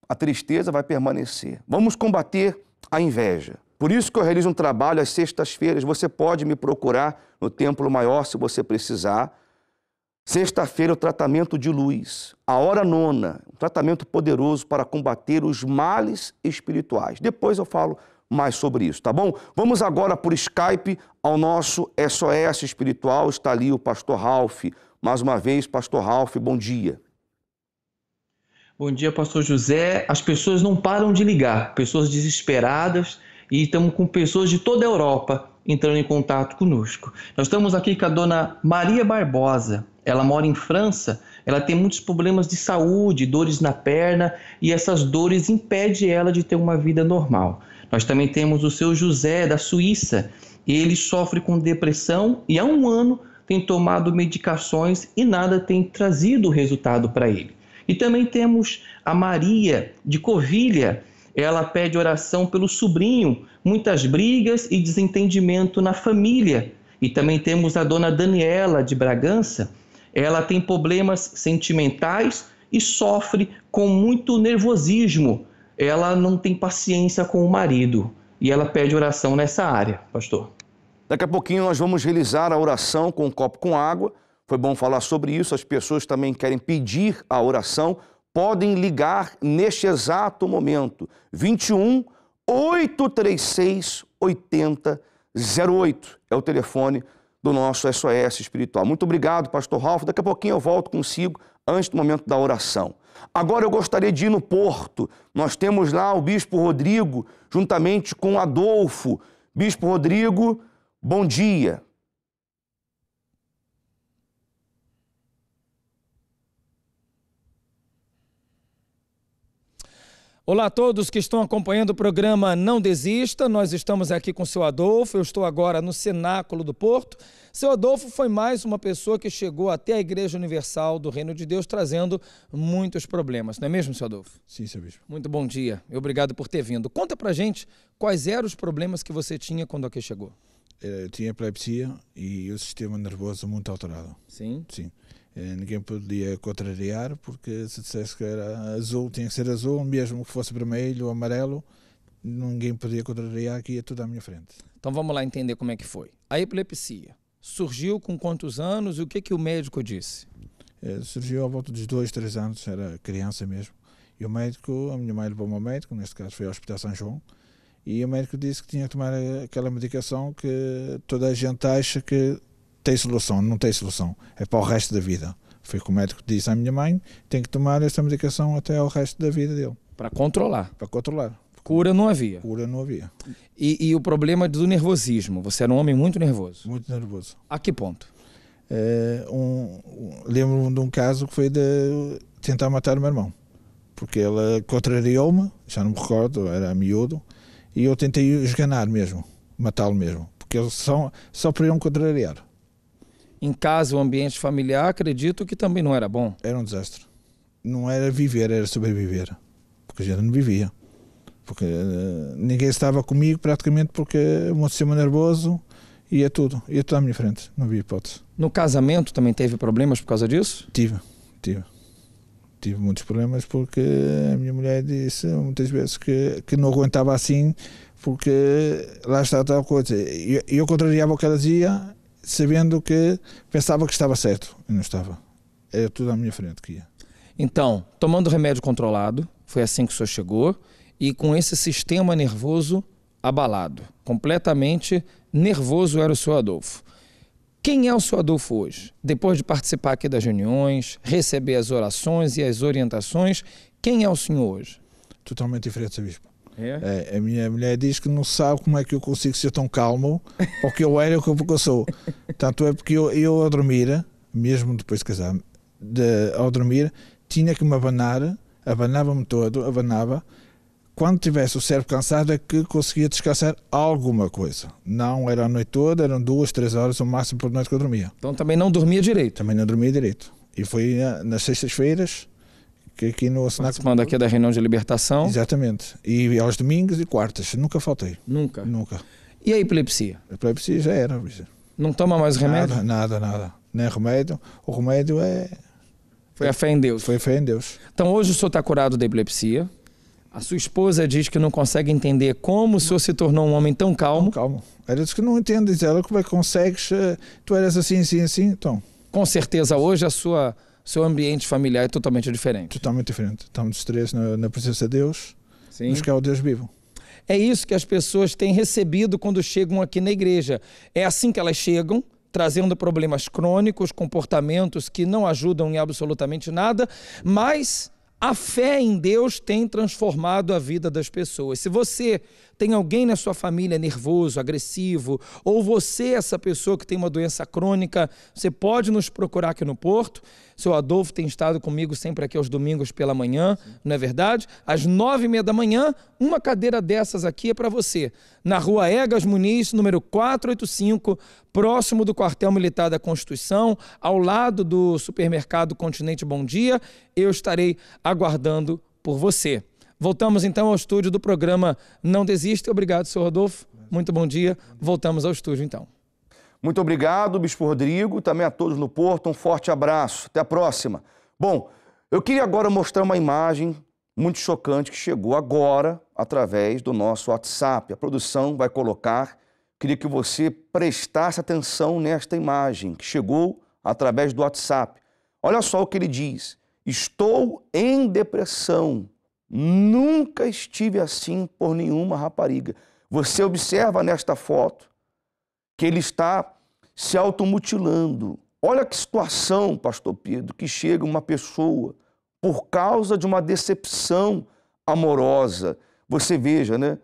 Speaker 1: a tristeza vai permanecer. Vamos combater a inveja. Por isso que eu realizo um trabalho às sextas-feiras. Você pode me procurar no Templo Maior se você precisar. Sexta-feira, o tratamento de luz. A hora nona, um tratamento poderoso para combater os males espirituais. Depois eu falo mais sobre isso, tá bom? Vamos agora por Skype ao nosso SOS espiritual. Está ali o pastor Ralph. Mais uma vez, pastor Ralph, bom dia.
Speaker 3: Bom dia, pastor José. As pessoas não param de ligar, pessoas desesperadas e estamos com pessoas de toda a Europa entrando em contato conosco. Nós estamos aqui com a dona Maria Barbosa. Ela mora em França, ela tem muitos problemas de saúde, dores na perna, e essas dores impedem ela de ter uma vida normal. Nós também temos o seu José, da Suíça. Ele sofre com depressão e há um ano tem tomado medicações e nada tem trazido resultado para ele. E também temos a Maria de Covilha, ela pede oração pelo sobrinho, muitas brigas e desentendimento na família. E também temos a dona Daniela de Bragança. Ela tem problemas sentimentais e sofre com muito nervosismo. Ela não tem paciência com o marido e ela pede oração nessa área, pastor.
Speaker 1: Daqui a pouquinho nós vamos realizar a oração com um copo com água. Foi bom falar sobre isso. As pessoas também querem pedir a oração podem ligar neste exato momento 21 836 8008. É o telefone do nosso SOS espiritual. Muito obrigado, pastor Ralf. Daqui a pouquinho eu volto consigo antes do momento da oração. Agora eu gostaria de ir no Porto. Nós temos lá o bispo Rodrigo juntamente com Adolfo. Bispo Rodrigo, bom dia. Olá a todos
Speaker 8: que estão acompanhando o programa Não Desista. Nós estamos aqui com o seu Adolfo. Eu estou agora no Cenáculo do Porto. Seu Adolfo foi mais uma pessoa que chegou até a Igreja Universal do Reino de Deus trazendo muitos problemas, não é mesmo, seu Adolfo? Sim, seu bispo. Muito bom dia. Obrigado por ter vindo. Conta pra gente quais eram os problemas que você tinha quando aqui chegou. Eu eh, tinha epilepsia e o sistema nervoso muito alterado. Sim? Sim. Eh, ninguém
Speaker 9: podia contrariar, porque se dissesse que era azul, tinha que ser azul, mesmo que fosse vermelho ou amarelo, ninguém podia contrariar, que ia tudo à minha frente.
Speaker 8: Então vamos lá entender como é que foi. A epilepsia surgiu com quantos anos e o que, que o médico disse? É,
Speaker 9: surgiu à volta dos dois, três anos, era criança mesmo. E o médico, a minha mãe levou-me ao médico, neste caso foi ao Hospital São João, e o médico disse que tinha que tomar aquela medicação que toda a gente acha que tem solução, não tem solução, é para o resto da vida. Foi que o médico disse à minha mãe, tem que tomar esta medicação até ao resto da vida dele.
Speaker 8: Para controlar. Para controlar. Cura não havia. Cura não havia. E, e, o problema do nervosismo. Você era um homem muito nervoso. Muito nervoso. A que ponto? É, um, Lembro-me de um
Speaker 9: caso que foi de tentar matar o meu irmão. Porque ele contrariou-me, já não me recordo, era miúdo, e eu tentei esganar mesmo, matá-lo mesmo. Porque eles são,
Speaker 8: só para iam contrariar em casa, o ambiente familiar, acredito que também não era bom.
Speaker 9: Era um desastre. Não era viver, era sobreviver. Porque a gente não vivia. Porque uh, ninguém estava comigo praticamente porque o meu sistema nervoso ia é tudo. Ia é tudo à minha frente. Não havia hipótese.
Speaker 8: No casamento também teve problemas por causa disso? Tive,
Speaker 9: tive tive muitos problemas porque a minha mulher disse muitas vezes que, que não aguentava assim porque lá está tal coisa. Eu, eu contrariava o que ela dizia sabendo que pensava que estava certo e não estava. Era é tudo
Speaker 8: à minha frente que ia. Então, tomando remédio controlado, foi assim que o senhor chegou, e com esse sistema nervoso abalado, completamente nervoso era o seu Adolfo. Quem é o seu Adolfo hoje? Depois de participar aqui das reuniões, receber as orações e as orientações, quem é o senhor hoje? Totalmente diferente, seu bispo. É?
Speaker 9: É, a minha mulher diz que não sabe como é que eu consigo ser tão calmo, porque eu era o que eu sou. Tanto é porque eu, eu a dormir, mesmo depois de casar, de, ao dormir, tinha que me abanar, abanava-me todo, abanava. Quando tivesse o cérebro cansado é que conseguia descansar alguma coisa. Não era a noite toda, eram duas, três horas o máximo por noite que eu dormia. Então também não dormia direito? Também não dormia direito. E foi eh, nas sextas-feiras, que aqui no Senac. Participando aqui da reunião de libertação. Exatamente. E aos domingos e quartas. Nunca faltei. Nunca? Nunca. E a epilepsia? A epilepsia já era. É. Não toma mais remédio? Nada, nada, nada. Nem remédio. O remédio é...
Speaker 8: Foi a fé em Deus. Foi a fé em Deus. Então hoje o senhor está curado da epilepsia. A sua esposa diz que não consegue entender como o senhor se tornou um homem tão calmo. Não, calmo. Ela diz que não entende. ela, como é que consegues? Eh, tu eras assim, assim, assim. Então... Com certeza hoje a sua seu ambiente familiar é totalmente diferente. Totalmente diferente. Estamos os três na, na presença de Deus, Sim. nos é o Deus vivo. É isso que as pessoas têm recebido quando chegam aqui na igreja. É assim que elas chegam, trazendo problemas crônicos, comportamentos que não ajudam em absolutamente nada, mas a fé em Deus tem transformado a vida das pessoas. Se você tem alguém na sua família nervoso, agressivo, ou você, é essa pessoa que tem uma doença crônica, você pode nos procurar aqui no Porto. Seu Adolfo tem estado comigo sempre aqui aos domingos pela manhã, Sim. não é verdade? Às nove e meia da manhã, uma cadeira dessas aqui é para você. Na rua Egas Muniz, número 485, próximo do quartel militar da Constituição, ao lado do supermercado Continente Bom Dia, eu estarei aguardando por você. Voltamos então ao estúdio do programa Não desiste, Obrigado, senhor Rodolfo. Muito bom dia. Voltamos ao estúdio então.
Speaker 1: Muito obrigado, Bispo Rodrigo, também a todos no Porto. Um forte abraço. Até a próxima. Bom, eu queria agora mostrar uma imagem muito chocante que chegou agora através do nosso WhatsApp. A produção vai colocar. Queria que você prestasse atenção nesta imagem que chegou através do WhatsApp. Olha só o que ele diz: Estou em depressão. Nunca estive assim por nenhuma rapariga. Você observa nesta foto que ele está se automutilando. Olha que situação, pastor Pedro, que chega uma pessoa por causa de uma decepção amorosa. Você veja, né?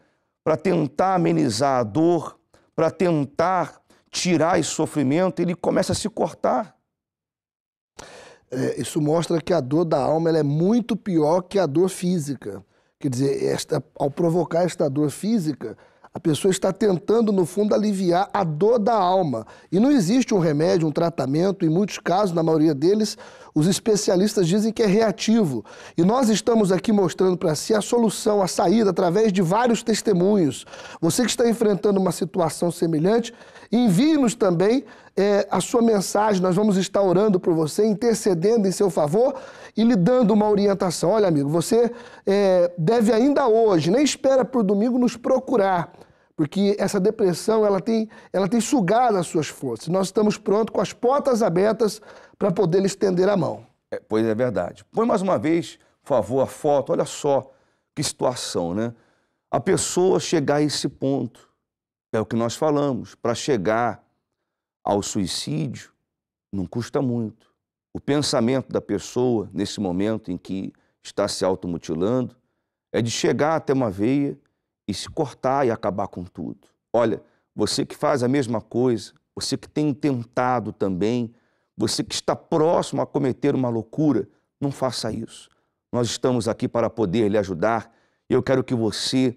Speaker 1: Para tentar amenizar a dor, para tentar tirar esse sofrimento, ele começa a se cortar.
Speaker 2: É, isso mostra que a dor da alma é muito pior que a dor física. Quer dizer, esta, ao provocar esta dor física, a pessoa está tentando, no fundo, aliviar a dor da alma. E não existe um remédio, um tratamento. Em muitos casos, na maioria deles, os especialistas dizem que é reativo. E nós estamos aqui mostrando para si a solução, a saída, através de vários testemunhos. Você que está enfrentando uma situação semelhante, envie-nos também é, a sua mensagem. Nós vamos estar orando por você, intercedendo em seu favor e lhe dando uma orientação. Olha, amigo, você é, deve ainda hoje, nem espera para o domingo, nos procurar porque essa depressão ela tem, ela tem sugado as suas forças. Nós estamos prontos com as portas abertas para poder lhe estender a mão. É,
Speaker 1: pois é verdade. Põe mais uma vez, por favor, a foto. Olha só que situação, né? A pessoa chegar a esse ponto, é o que nós falamos, para chegar ao suicídio, não custa muito. O pensamento da pessoa, nesse momento em que está se automutilando, é de chegar até uma veia e se cortar e acabar com tudo. Olha, você que faz a mesma coisa, você que tem tentado também, você que está próximo a cometer uma loucura, não faça isso. Nós estamos aqui para poder lhe ajudar e eu quero que você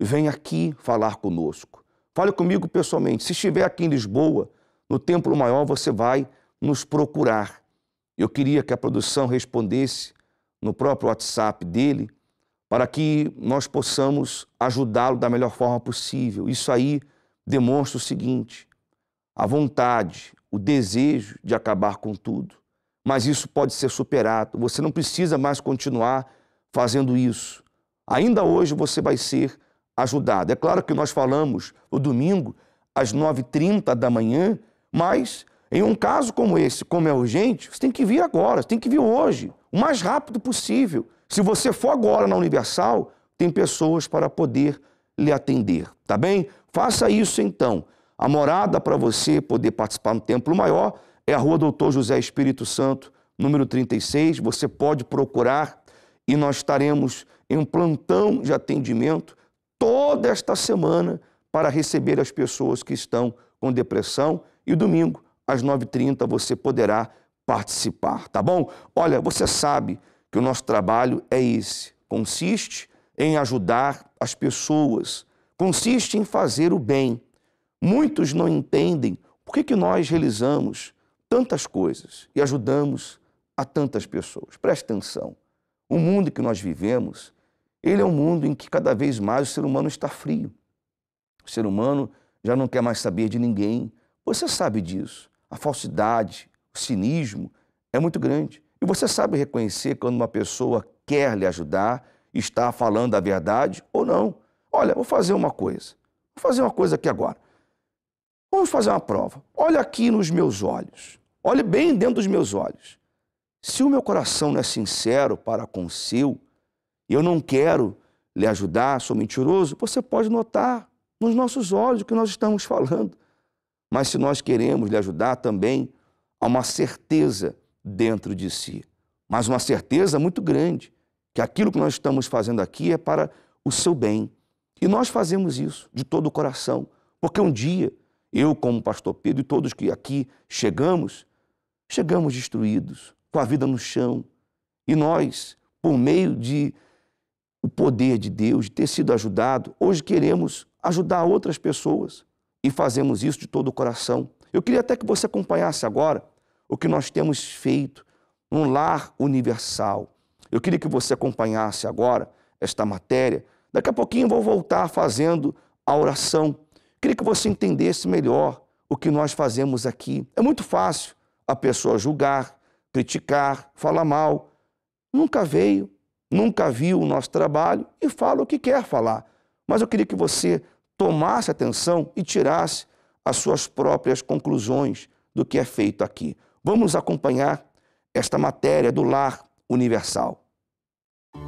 Speaker 1: venha aqui falar conosco. Fale comigo pessoalmente. Se estiver aqui em Lisboa, no Templo Maior, você vai nos procurar. Eu queria que a produção respondesse no próprio WhatsApp dele para que nós possamos ajudá-lo da melhor forma possível. Isso aí demonstra o seguinte: a vontade, o desejo de acabar com tudo. Mas isso pode ser superado. Você não precisa mais continuar fazendo isso. Ainda hoje você vai ser ajudado. É claro que nós falamos no domingo às 9h30 da manhã, mas em um caso como esse, como é urgente, você tem que vir agora, você tem que vir hoje, o mais rápido possível. Se você for agora na Universal, tem pessoas para poder lhe atender, tá bem? Faça isso então. A morada para você poder participar no Templo Maior é a Rua Doutor José Espírito Santo, número 36. Você pode procurar e nós estaremos em um plantão de atendimento toda esta semana para receber as pessoas que estão com depressão e domingo às 9h30 você poderá participar, tá bom? Olha, você sabe que o nosso trabalho é esse. Consiste em ajudar as pessoas, consiste em fazer o bem. Muitos não entendem por que, que nós realizamos tantas coisas e ajudamos a tantas pessoas. Preste atenção. O mundo que nós vivemos, ele é um mundo em que cada vez mais o ser humano está frio. O ser humano já não quer mais saber de ninguém. Você sabe disso. A falsidade, o cinismo é muito grande. E você sabe reconhecer quando uma pessoa quer lhe ajudar, está falando a verdade ou não. Olha, vou fazer uma coisa. Vou fazer uma coisa aqui agora. Vamos fazer uma prova. Olha aqui nos meus olhos. Olhe bem dentro dos meus olhos. Se o meu coração não é sincero para com eu não quero lhe ajudar, sou mentiroso, você pode notar nos nossos olhos o que nós estamos falando. Mas se nós queremos lhe ajudar também, há uma certeza dentro de si, mas uma certeza muito grande que aquilo que nós estamos fazendo aqui é para o seu bem. E nós fazemos isso de todo o coração, porque um dia eu, como pastor Pedro e todos que aqui chegamos, chegamos destruídos, com a vida no chão. E nós, por meio de o poder de Deus, de ter sido ajudado, hoje queremos ajudar outras pessoas e fazemos isso de todo o coração. Eu queria até que você acompanhasse agora o que nós temos feito num lar universal. Eu queria que você acompanhasse agora esta matéria. Daqui a pouquinho vou voltar fazendo a oração. Queria que você entendesse melhor o que nós fazemos aqui. É muito fácil a pessoa julgar, criticar, falar mal. Nunca veio, nunca viu o nosso trabalho e fala o que quer falar. Mas eu queria que você tomasse atenção e tirasse as suas próprias conclusões do que é feito aqui. Vamos acompanhar esta matéria do Lar Universal.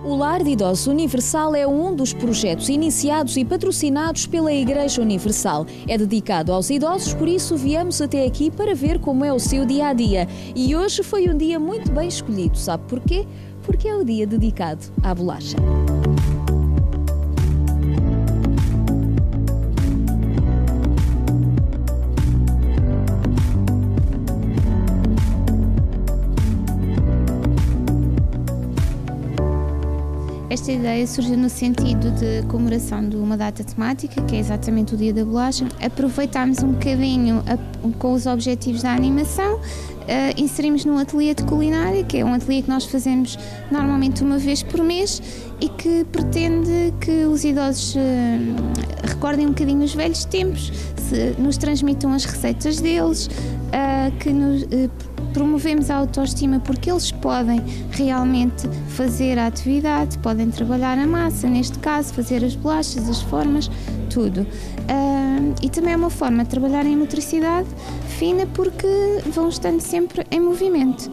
Speaker 4: O Lar de Idosos Universal é um dos projetos iniciados e patrocinados pela Igreja Universal. É dedicado aos idosos, por isso viemos até aqui para ver como é o seu dia a dia. E hoje foi um dia muito bem escolhido, sabe porquê? Porque é o dia dedicado à bolacha.
Speaker 6: Esta ideia surgiu no sentido de comemoração de uma data temática, que é exatamente o Dia da Bolacha. Aproveitámos um bocadinho a, com os objetivos da animação, uh, inserimos num ateliê de culinária, que é um ateliê que nós fazemos normalmente uma vez por mês e que pretende que os idosos uh, recordem um bocadinho os velhos tempos, se, nos transmitam as receitas deles, uh, que nos, promovemos a autoestima porque eles podem realmente fazer a atividade, podem trabalhar a massa, neste caso, fazer as bolachas, as formas, tudo. Uh, e também é uma forma de trabalhar em motricidade fina porque vão estando sempre em movimento.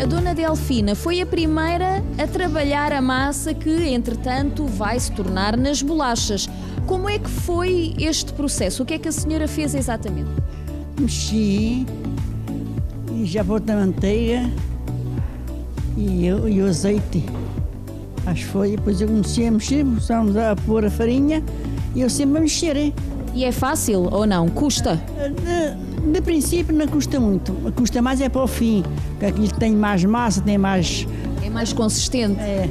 Speaker 4: A dona Delfina foi a primeira a trabalhar a massa que, entretanto, vai se tornar nas bolachas. Como é que foi este processo? O que é que a senhora fez exatamente?
Speaker 7: Mexi, já Javor a manteiga e, e o azeite. As folhas, depois eu comecei a mexer, começámos a pôr a farinha e eu sempre a mexer. E é fácil ou não? Custa? Eh, de, de, princípio não custa muito. Custa mais é para o fim, porque é aquilo tem mais massa, tem mais.
Speaker 4: É mais consistente. É.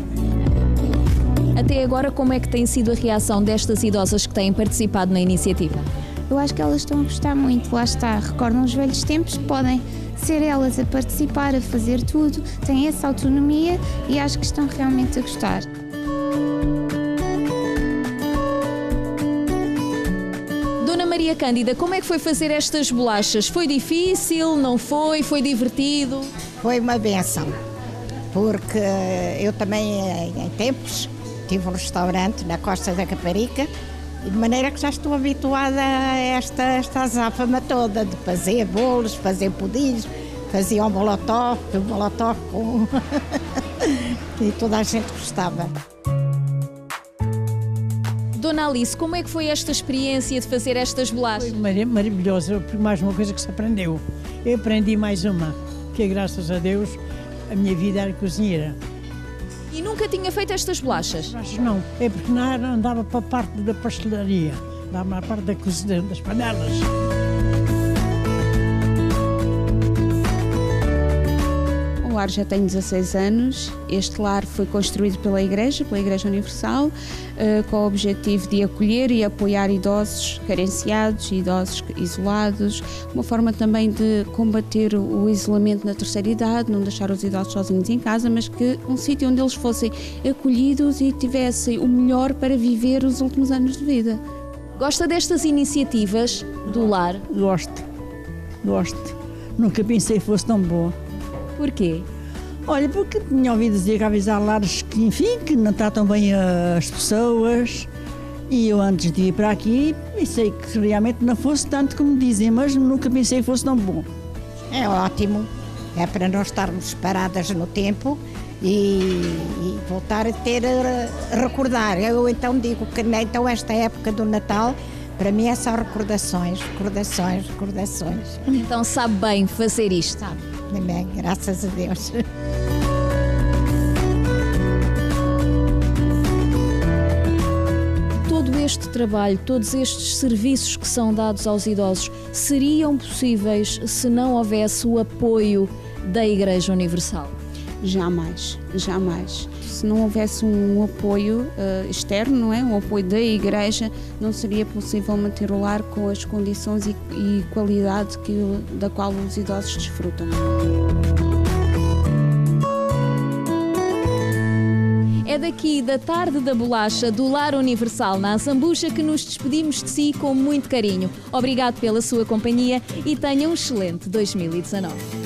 Speaker 4: Até agora, como é que tem sido a reação destas idosas que têm participado na iniciativa? Eu acho que elas estão a gostar muito, lá está. Recordam
Speaker 6: os velhos tempos, podem ser elas a participar, a fazer tudo, têm essa autonomia e acho que estão realmente a gostar.
Speaker 4: Dona Maria Cândida, como é que foi fazer estas bolachas?
Speaker 7: Foi difícil? Não foi? Foi divertido? Foi uma benção, porque eu também, eh, em tempos, tive um restaurante na Costa da Caparica de maneira que já estou habituada a esta, esta azáfama toda, de fazer bolos, fazer pudins, fazia o um molotov, o um molotov com... e toda a gente gostava.
Speaker 4: Dona Alice, como é que foi esta experiência de fazer estas bolachas? Foi maravilhosa, porque mais uma coisa que se
Speaker 7: aprendeu. Eu aprendi mais uma, que é, graças a Deus a minha vida era cozinheira. E nunca tinha feito estas bolachas? não, é porque não andava para a parte
Speaker 4: da pastelaria, andava para a parte da cozinha, das panelas. lar já tem 16 anos. Este lar foi construído pela Igreja, pela Igreja Universal, eh, com o objetivo de acolher e apoiar idosos carenciados, idosos isolados, uma forma também de combater o isolamento na terceira idade, não deixar os idosos sozinhos em casa, mas que um sítio onde eles fossem acolhidos e tivessem o melhor para viver os últimos anos de vida. Gosta destas iniciativas do lar? Gosto,
Speaker 7: gosto. Nunca pensei que fosse tão boa. Porquê? Olha, porque tinha ouvido dizer que há lares que, enfim, que não tratam bem as pessoas. E eu antes de ir para aqui pensei que realmente não fosse tanto como dizem, mas nunca pensei que fosse tão bom. É ótimo, é para não estarmos paradas no tempo e, e voltar a ter a eh, recordar. Eu então digo que então esta época do Natal para mim é só recordações, recordações, recordações.
Speaker 4: Então sabe bem fazer isto. Sabe tudo bem, graças a Deus. Todo este trabalho, todos estes serviços que são dados aos idosos, seriam possíveis se não houvesse o apoio da Igreja Universal? Jamais, jamais. Se não houvesse um apoio uh, externo, não é? um apoio da Igreja, não seria possível manter o lar com as condições e, e qualidade que, da qual os idosos desfrutam. É daqui da tarde da bolacha do Lar Universal na Azambuja que nos despedimos de si com muito carinho. Obrigado pela sua companhia e tenha um excelente 2019.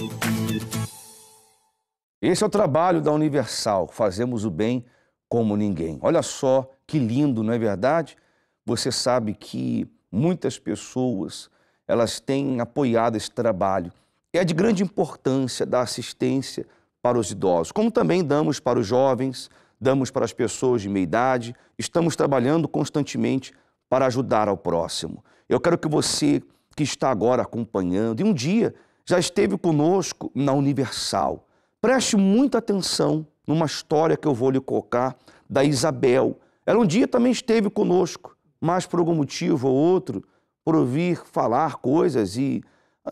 Speaker 1: Esse é o trabalho da Universal, fazemos o bem como ninguém. Olha só que lindo, não é verdade? Você sabe que muitas pessoas elas têm apoiado esse trabalho. É de grande importância dar assistência para os idosos, como também damos para os jovens, damos para as pessoas de meia idade. Estamos trabalhando constantemente para ajudar ao próximo. Eu quero que você que está agora acompanhando e um dia já esteve conosco na Universal Preste muita atenção numa história que eu vou lhe colocar da Isabel. Ela um dia também esteve conosco, mas por algum motivo ou outro, por ouvir falar coisas e,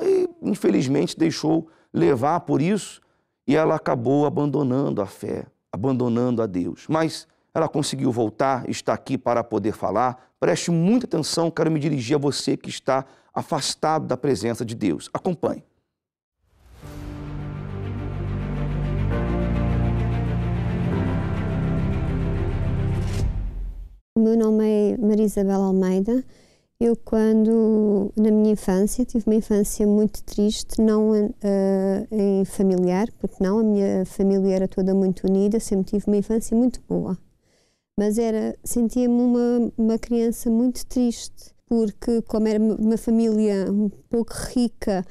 Speaker 1: e infelizmente deixou levar por isso e ela acabou abandonando a fé, abandonando a Deus. Mas ela conseguiu voltar, está aqui para poder falar. Preste muita atenção, quero me dirigir a você que está afastado da presença de Deus. Acompanhe.
Speaker 10: O meu nome é Maria Isabel Almeida. Eu, quando, na minha infância, tive uma infância muito triste, não uh, em familiar, porque não, a minha família era toda muito unida, sempre tive uma infância muito boa. Mas era, sentia-me uma, uma criança muito triste, porque, como era uma família um pouco rica,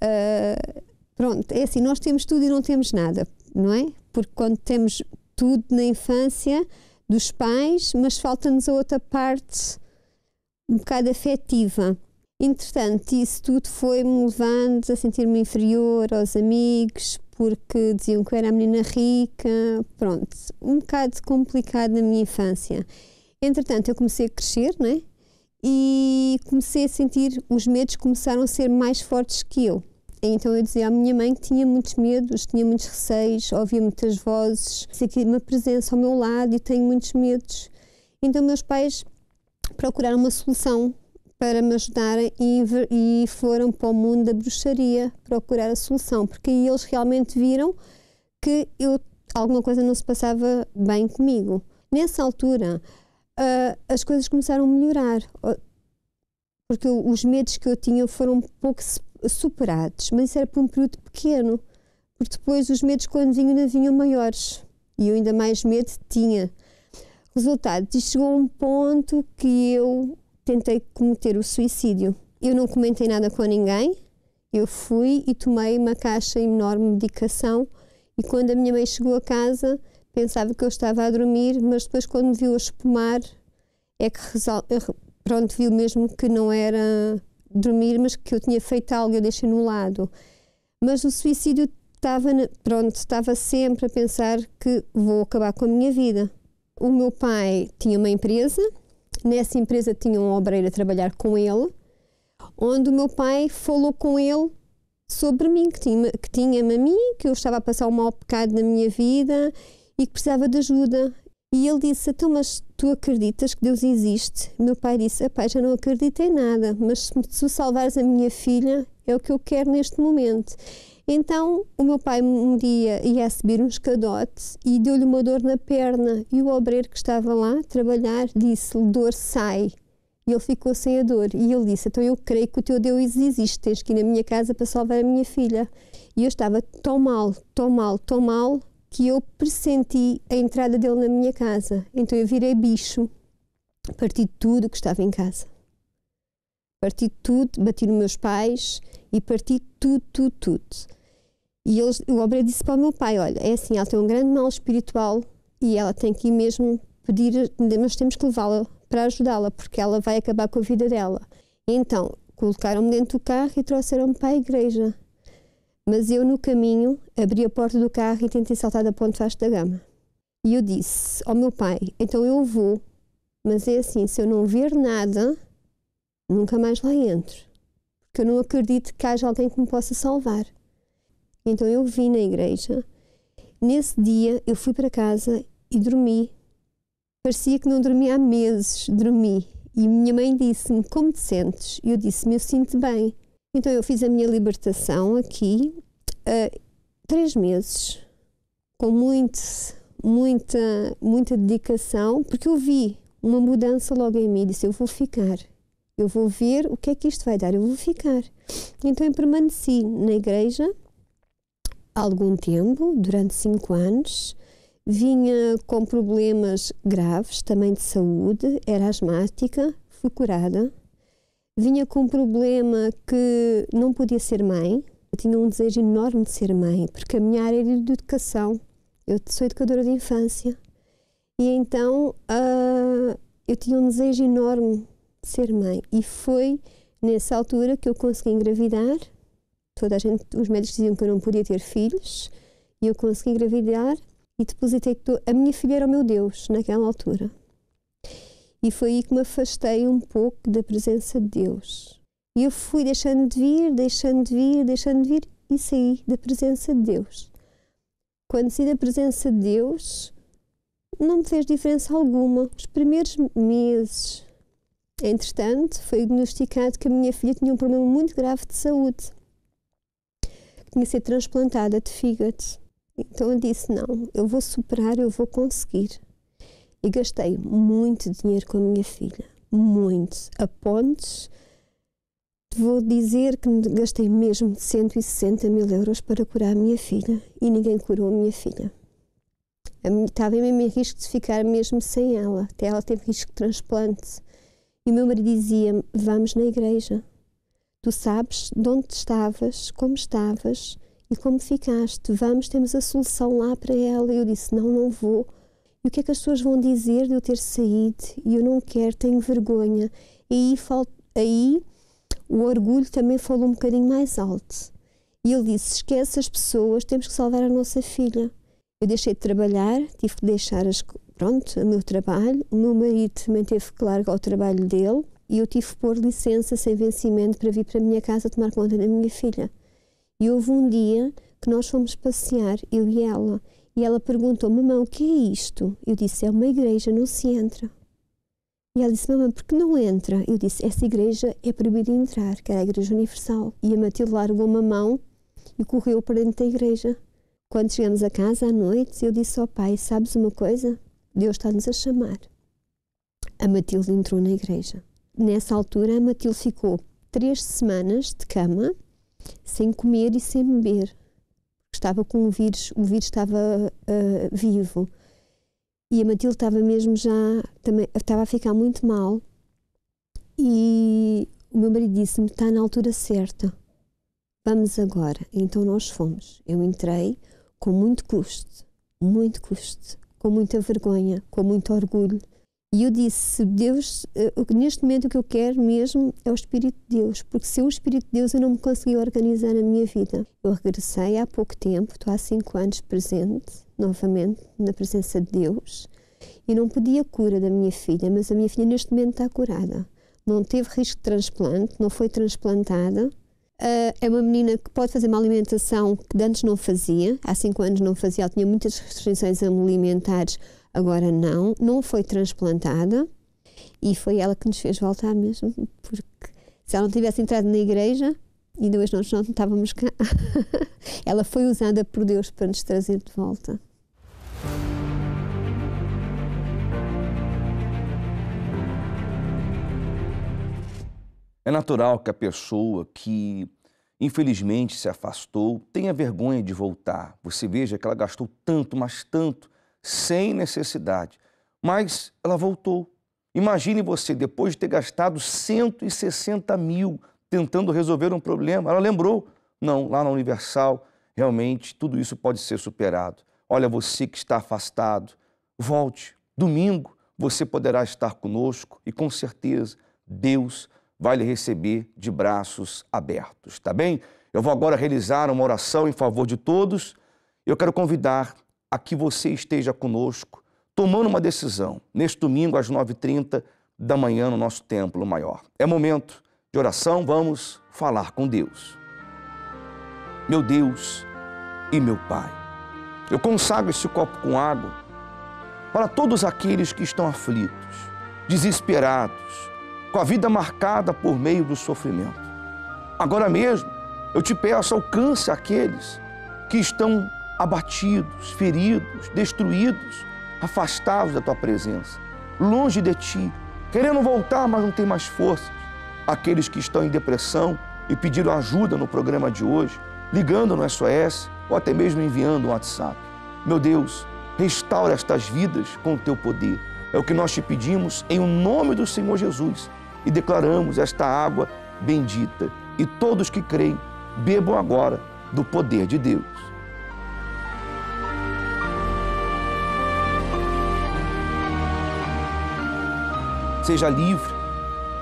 Speaker 10: uh, pronto, é assim, nós temos tudo e não temos nada, não é? Porque quando temos tudo na infância, dos pais, mas falta-nos a outra parte um bocado afetiva. Entretanto, isso tudo foi-me levando a sentir-me inferior aos amigos, porque diziam que eu era a menina rica, pronto, um bocado complicado na minha infância. Entretanto, eu comecei a crescer, né? E comecei a sentir, os medos começaram a ser mais fortes que eu. Então eu dizia à minha mãe que tinha muitos medos, tinha muitos receios, ouvia muitas vozes, sentia uma presença ao meu lado e tenho muitos medos. Então meus pais procuraram uma solução para me ajudarem e, foram para o mundo da bruxaria procurar a solução, porque aí eles realmente viram que eu, alguma coisa não se passava bem comigo. Nessa altura, uh, as coisas começaram a melhorar, ah, porque os medos que eu tinha foram um pouco superados, mas isso era por um período pequeno, porque depois os medos quando vinham ainda vinham maiores e eu ainda mais medo tinha. Resultado, chegou a um ponto que eu tentei cometer o suicídio. Eu não comentei nada com ninguém, eu fui e tomei uma caixa enorme de medicação e quando a minha mãe chegou a casa pensava que eu estava a dormir, mas depois quando me viu a espumar é que eh, pronto, viu mesmo que não era dormir, mas que eu tinha feito algo, eu deixei no lado. Mas o suicídio estava, pronto, estava sempre a pensar que vou acabar com a minha vida. O meu pai tinha uma empresa, nessa empresa tinha um obreiro a trabalhar com ele, onde o meu pai falou com ele sobre mim, que tinha-me que tinha a mim, que eu estava a passar um mau pecado na minha vida e que precisava de ajuda. E ele disse, então, mas tu acreditas que Deus existe? Meu pai disse: Pai, já não acredito em nada, mas se salvares a minha filha, é o que eu quero neste momento. Então, o meu pai um dia ia subir um escadote e deu-lhe uma dor na perna. E o obreiro que estava lá a trabalhar disse-lhe: Dor, sai. E ele ficou sem a dor. E ele disse: Então eu creio que o teu Deus existe, tens que ir na minha casa para salvar a minha filha. E eu estava tão mal, tão mal, tão mal, que eu pressenti a entrada dele na minha casa. Então eu virei bicho, parti de tudo que estava em casa. Parti de tudo, bati nos meus pais e parti de tudo, tudo, tudo. E eles, o obra disse para o meu pai: Olha, é assim, ela tem um grande mal espiritual e ela tem que ir mesmo pedir, mas temos que levá-la para ajudá-la, porque ela vai acabar com a vida dela. Então, colocaram-me dentro do carro e trouxeram-me para a igreja. Mas eu, no caminho, abri a porta do carro e tentei saltar da ponte Vasco da Gama. E eu disse ao meu pai: então eu vou, mas é assim, se eu não ver nada, nunca mais lá entro. Porque eu não acredito que haja alguém que me possa salvar. Então eu vim na igreja. Nesse dia eu fui para casa e dormi. Parecia que não dormia há meses, dormi. E minha mãe disse-me: Como te sentes? E eu disse-me: sinto bem. Então eu fiz a minha libertação aqui, uh, três meses, com muito, muita, muita dedicação, porque eu vi uma mudança logo em mim, disse eu vou ficar, eu vou ver o que é que isto vai dar, eu vou ficar. Então eu permaneci na igreja algum tempo, durante cinco anos, vinha com problemas graves também de saúde, era asmática, fui curada vinha com um problema que não podia ser mãe. Eu tinha um desejo enorme de ser mãe, porque a minha área era de educação. Eu sou educadora de infância. E então uh, eu tinha um desejo enorme de ser mãe. E foi nessa altura que eu consegui engravidar. Toda a gente, os médicos diziam que eu não podia ter filhos. E eu consegui engravidar e depositei. A minha filha era o meu Deus naquela altura. E foi aí que me afastei um pouco da presença de Deus. E eu fui deixando de vir, deixando de vir, deixando de vir e saí da presença de Deus. Quando saí da presença de Deus, não me fez diferença alguma. Os primeiros meses, entretanto, foi diagnosticado que a minha filha tinha um problema muito grave de saúde. Que tinha sido transplantada de fígado. Então eu disse, não, eu vou superar, eu vou conseguir. E gastei muito dinheiro com a minha filha. Muito. A pontes. Vou dizer que gastei mesmo 160 mil euros para curar a minha filha e ninguém curou a minha filha. Estava mesmo em risco de ficar mesmo sem ela, até ela teve risco de transplante. E o meu marido dizia-me: Vamos na igreja. Tu sabes de onde estavas, como estavas e como ficaste. Vamos, temos a solução lá para ela. E eu disse: Não, não vou, e o que é que as pessoas vão dizer de eu ter saído e eu não quero, tenho vergonha? E aí, aí o orgulho também falou um bocadinho mais alto. E ele disse: esquece as pessoas, temos que salvar a nossa filha. Eu deixei de trabalhar, tive que deixar as, pronto, o meu trabalho. O meu marido também teve que largar o trabalho dele e eu tive que pôr licença sem vencimento para vir para a minha casa tomar conta da minha filha. E houve um dia que nós fomos passear, eu e ela, e ela perguntou: Mamãe, o que é isto? Eu disse: É uma igreja, não se entra. E ela disse: Mamãe, por que não entra? Eu disse: Essa igreja é proibida de entrar, que era é a Igreja Universal. E a Matilde largou uma mão e correu para dentro da igreja. Quando chegamos a casa à noite, eu disse ao oh, pai: Sabes uma coisa? Deus está-nos a chamar. A Matilde entrou na igreja. Nessa altura, a Matilde ficou três semanas de cama, sem comer e sem beber estava com o vírus, o vírus estava uh, vivo. E a Matilde estava mesmo já, também, estava a ficar muito mal. E o meu marido disse-me: está na altura certa, vamos agora. Então nós fomos. Eu entrei com muito custo, muito custo, com muita vergonha, com muito orgulho, e eu disse, Deus, eh, neste momento o que eu quero mesmo é o Espírito de Deus, porque sem o Espírito de Deus eu não me consegui organizar na minha vida. Eu regressei há pouco tempo, estou há cinco anos presente, novamente, na presença de Deus, e não pedi a cura da minha filha, mas a minha filha neste momento está curada. Não teve risco de transplante, não foi transplantada. Eh, é uma menina que pode fazer uma alimentação que antes não fazia, há cinco anos não fazia, ela tinha muitas restrições alimentares, Agora não, não foi transplantada e foi ela que nos fez voltar mesmo, porque se ela não tivesse entrado na igreja, ainda hoje nós não estávamos cá. ela foi usada por Deus para nos trazer de volta.
Speaker 1: É natural que a pessoa que infelizmente se afastou tenha vergonha de voltar. Você veja que ela gastou tanto, mas tanto sem necessidade. Mas ela voltou. Imagine você, depois de ter gastado 160 mil tentando resolver um problema, ela lembrou: não, lá na Universal, realmente tudo isso pode ser superado. Olha, você que está afastado, volte. Domingo você poderá estar conosco e com certeza Deus vai lhe receber de braços abertos, tá bem? Eu vou agora realizar uma oração em favor de todos. Eu quero convidar a que você esteja conosco, tomando uma decisão, neste domingo às 9h30 da manhã, no nosso templo maior. É momento de oração, vamos falar com Deus. Meu Deus e meu Pai, eu consagro esse copo com água para todos aqueles que estão aflitos, desesperados, com a vida marcada por meio do sofrimento. Agora mesmo, eu te peço, alcance aqueles que estão abatidos, feridos, destruídos, afastados da tua presença, longe de ti, querendo voltar, mas não tem mais forças. Aqueles que estão em depressão e pediram ajuda no programa de hoje, ligando no SOS ou até mesmo enviando um WhatsApp. Meu Deus, restaura estas vidas com o teu poder. É o que nós te pedimos em o nome do Senhor Jesus e declaramos esta água bendita. E todos que creem, bebam agora do poder de Deus. Seja livre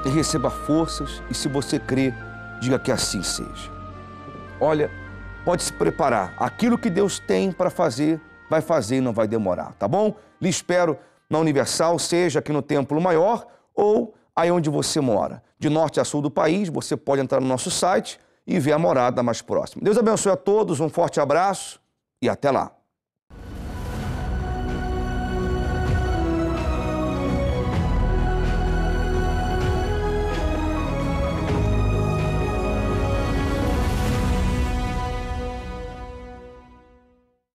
Speaker 1: e receba forças, e se você crê, diga que assim seja. Olha, pode se preparar. Aquilo que Deus tem para fazer, vai fazer e não vai demorar, tá bom? Lhe espero na Universal, seja aqui no Templo Maior ou aí onde você mora. De norte a sul do país, você pode entrar no nosso site e ver a morada mais próxima. Deus abençoe a todos, um forte abraço e até lá.